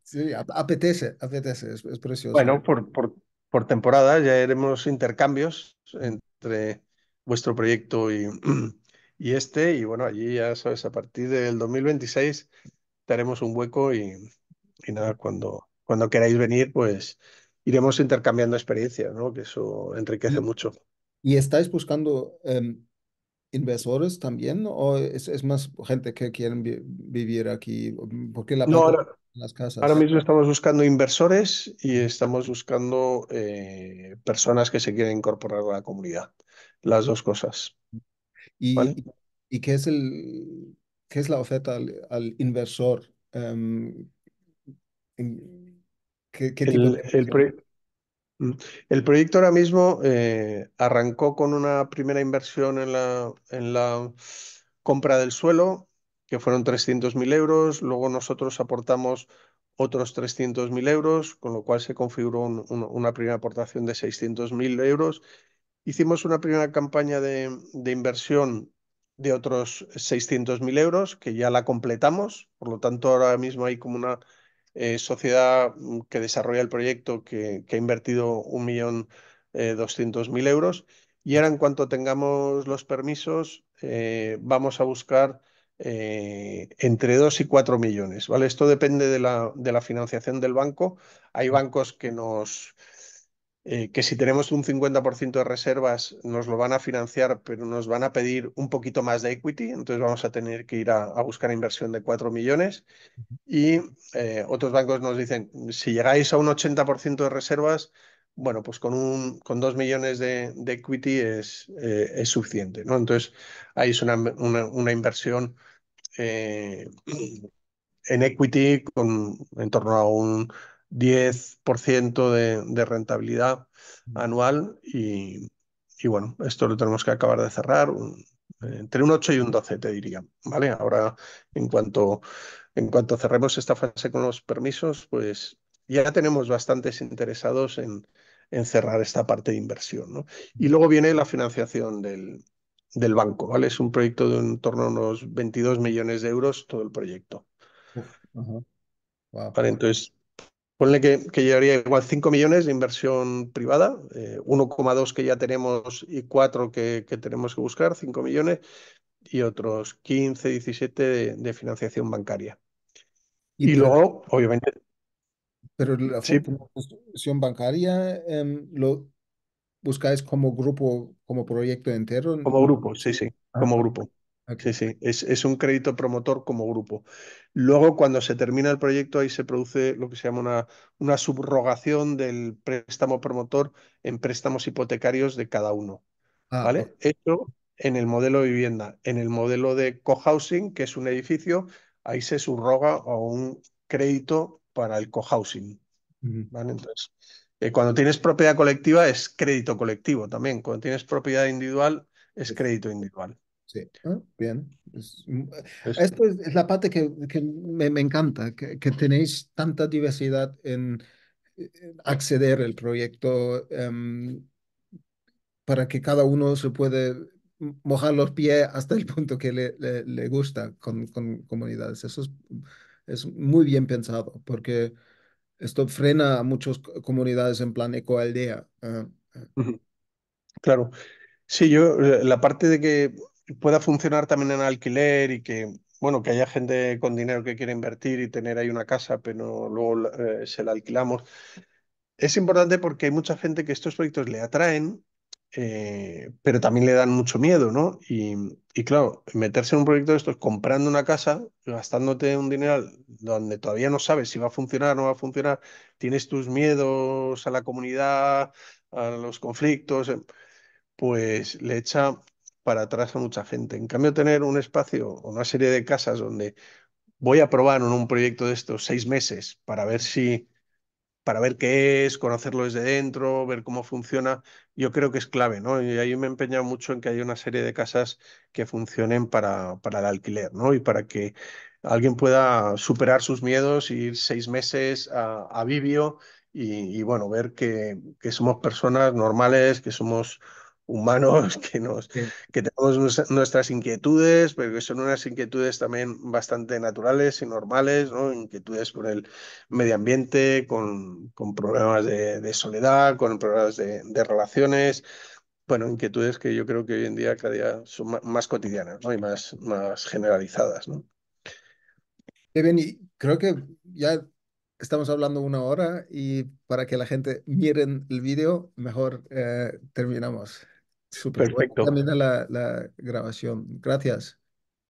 Sí, apetece, apetece, es, precioso. Bueno, por, temporada ya haremos intercambios entre vuestro proyecto <clears throat> y, este, y bueno, allí ya sabes, a partir del 2026 te haremos un hueco y, nada, cuando, cuando queráis venir, pues iremos intercambiando experiencias, ¿no? Que eso enriquece mucho. ¿Y estáis buscando... Em, inversores también o es, más gente que quieren vivir aquí? Mm, Porque la no, ahora, las casas? Ahora mismo estamos buscando inversores y estamos buscando eh, personas que se quieren incorporar a la comunidad. Las dos cosas. ¿Y, y, qué, es el, qué es la oferta al, inversor? Em, ¿qué, tipo Mm. El proyecto ahora mismo eh, arrancó con una primera inversión en la, en la compra del suelo, que fueron 300.000 euros. Luego nosotros aportamos otros 300.000 euros, con lo cual se configuró una primera aportación de 600.000 euros. Hicimos una primera campaña de, de inversión de otros 600.000 euros, que ya la completamos. Por lo tanto, ahora mismo hay como una eh, sociedad mm, que desarrolla el proyecto que, ha invertido 1.200.000 eh, euros. Y ahora, en cuanto tengamos los permisos, eh, vamos a buscar entre 2 y 4 millones. ¿vale? Esto depende de la, de la financiación del banco. Hay bancos que nos, eh, que si tenemos un 50% de reservas nos lo van a financiar, pero nos van a pedir un poquito más de equity, entonces vamos a tener que ir a, buscar inversión de 4 millones. Y eh, otros bancos nos dicen, si llegáis a un 80% de reservas, bueno, pues con, un, con 2 millones de, equity es, eh, es, suficiente, ¿no? Entonces ahí es una, una inversión en equity con, en torno a un 10% de, rentabilidad anual y, bueno, esto lo tenemos que acabar de cerrar eh, entre un 8 y un 12, te diría, ¿vale? Ahora, en cuanto, en cuanto cerremos esta fase con los permisos, pues ya tenemos bastantes interesados en, en cerrar esta parte de inversión, ¿no? Y luego viene la financiación del, banco, ¿vale? Es un proyecto de en torno a unos 22 millones de euros todo el proyecto. vale, pues entonces Ponle que, llevaría igual 5 millones de inversión privada, 1,2 eh, que ya tenemos y 4 que, tenemos que buscar, 5 millones, y otros 15, 17 de, financiación bancaria. Y, luego, obviamente. Pero la financiación bancaria em, lo buscáis como grupo, como proyecto entero. Como grupo, sí, sí, ah. como grupo. Sí, sí, es, un crédito promotor como grupo. Luego, cuando se termina el proyecto, ahí se produce lo que se llama una, una subrogación del préstamo promotor en préstamos hipotecarios de cada uno. Ah, ¿Vale? en el modelo de vivienda. En el modelo de cohousing, que es un edificio, ahí se subroga a un crédito para el cohousing. ¿Vale? Entonces, eh, cuando tienes propiedad colectiva es crédito colectivo también. Cuando tienes propiedad individual es crédito individual. Sí, ah, bien. Es, mm, ah, esto es, la parte que, que me, me, encanta, que, que, tenéis tanta diversidad en, eh, acceder al proyecto em, para que cada uno se puede mojar los pies hasta el punto que le, le, gusta con, con, comunidades. Eso es, es, muy bien pensado porque esto frena a muchas comunidades en plan ecoaldea. Ah, claro. Sí, yo eh, la parte de que pueda funcionar también en alquiler y que, bueno, que haya gente con dinero que quiere invertir y tener ahí una casa, pero luego eh, se la alquilamos. Es importante porque hay mucha gente que estos proyectos le atraen, eh, pero también le dan mucho miedo, ¿no? Y, y, claro, meterse en un proyecto de estos comprando una casa, gastándote un dinero donde todavía no sabes si va a funcionar o no va a funcionar, tienes tus miedos a la comunidad, a los conflictos, eh, pues le echa para atrás a mucha gente. En cambio, tener un espacio o una serie de casas donde voy a probar en un proyecto de estos seis meses para ver si, para ver qué es, conocerlo desde dentro, ver cómo funciona, yo creo que es clave, ¿no? Y ahí me he mucho en que haya una serie de casas que funcionen para, para el alquiler, ¿no? Y para que alguien pueda superar sus miedos, ir seis meses a, a Vivio y, y, bueno, ver que, que somos personas normales, que somos humanos, <laughs> que, nos, que tenemos nuestras inquietudes, pero que son unas inquietudes también bastante naturales y normales, ¿no? inquietudes por el medio ambiente, con, con problemas de, soledad, con problemas de, relaciones. Bueno, inquietudes que yo creo que hoy en día cada día son más cotidianas ¿no? y más, más generalizadas. ¿no? y creo que ya estamos hablando una hora y para que la gente miren el vídeo, mejor eh, terminamos. Perfecto. También a la, la grabación. Gracias.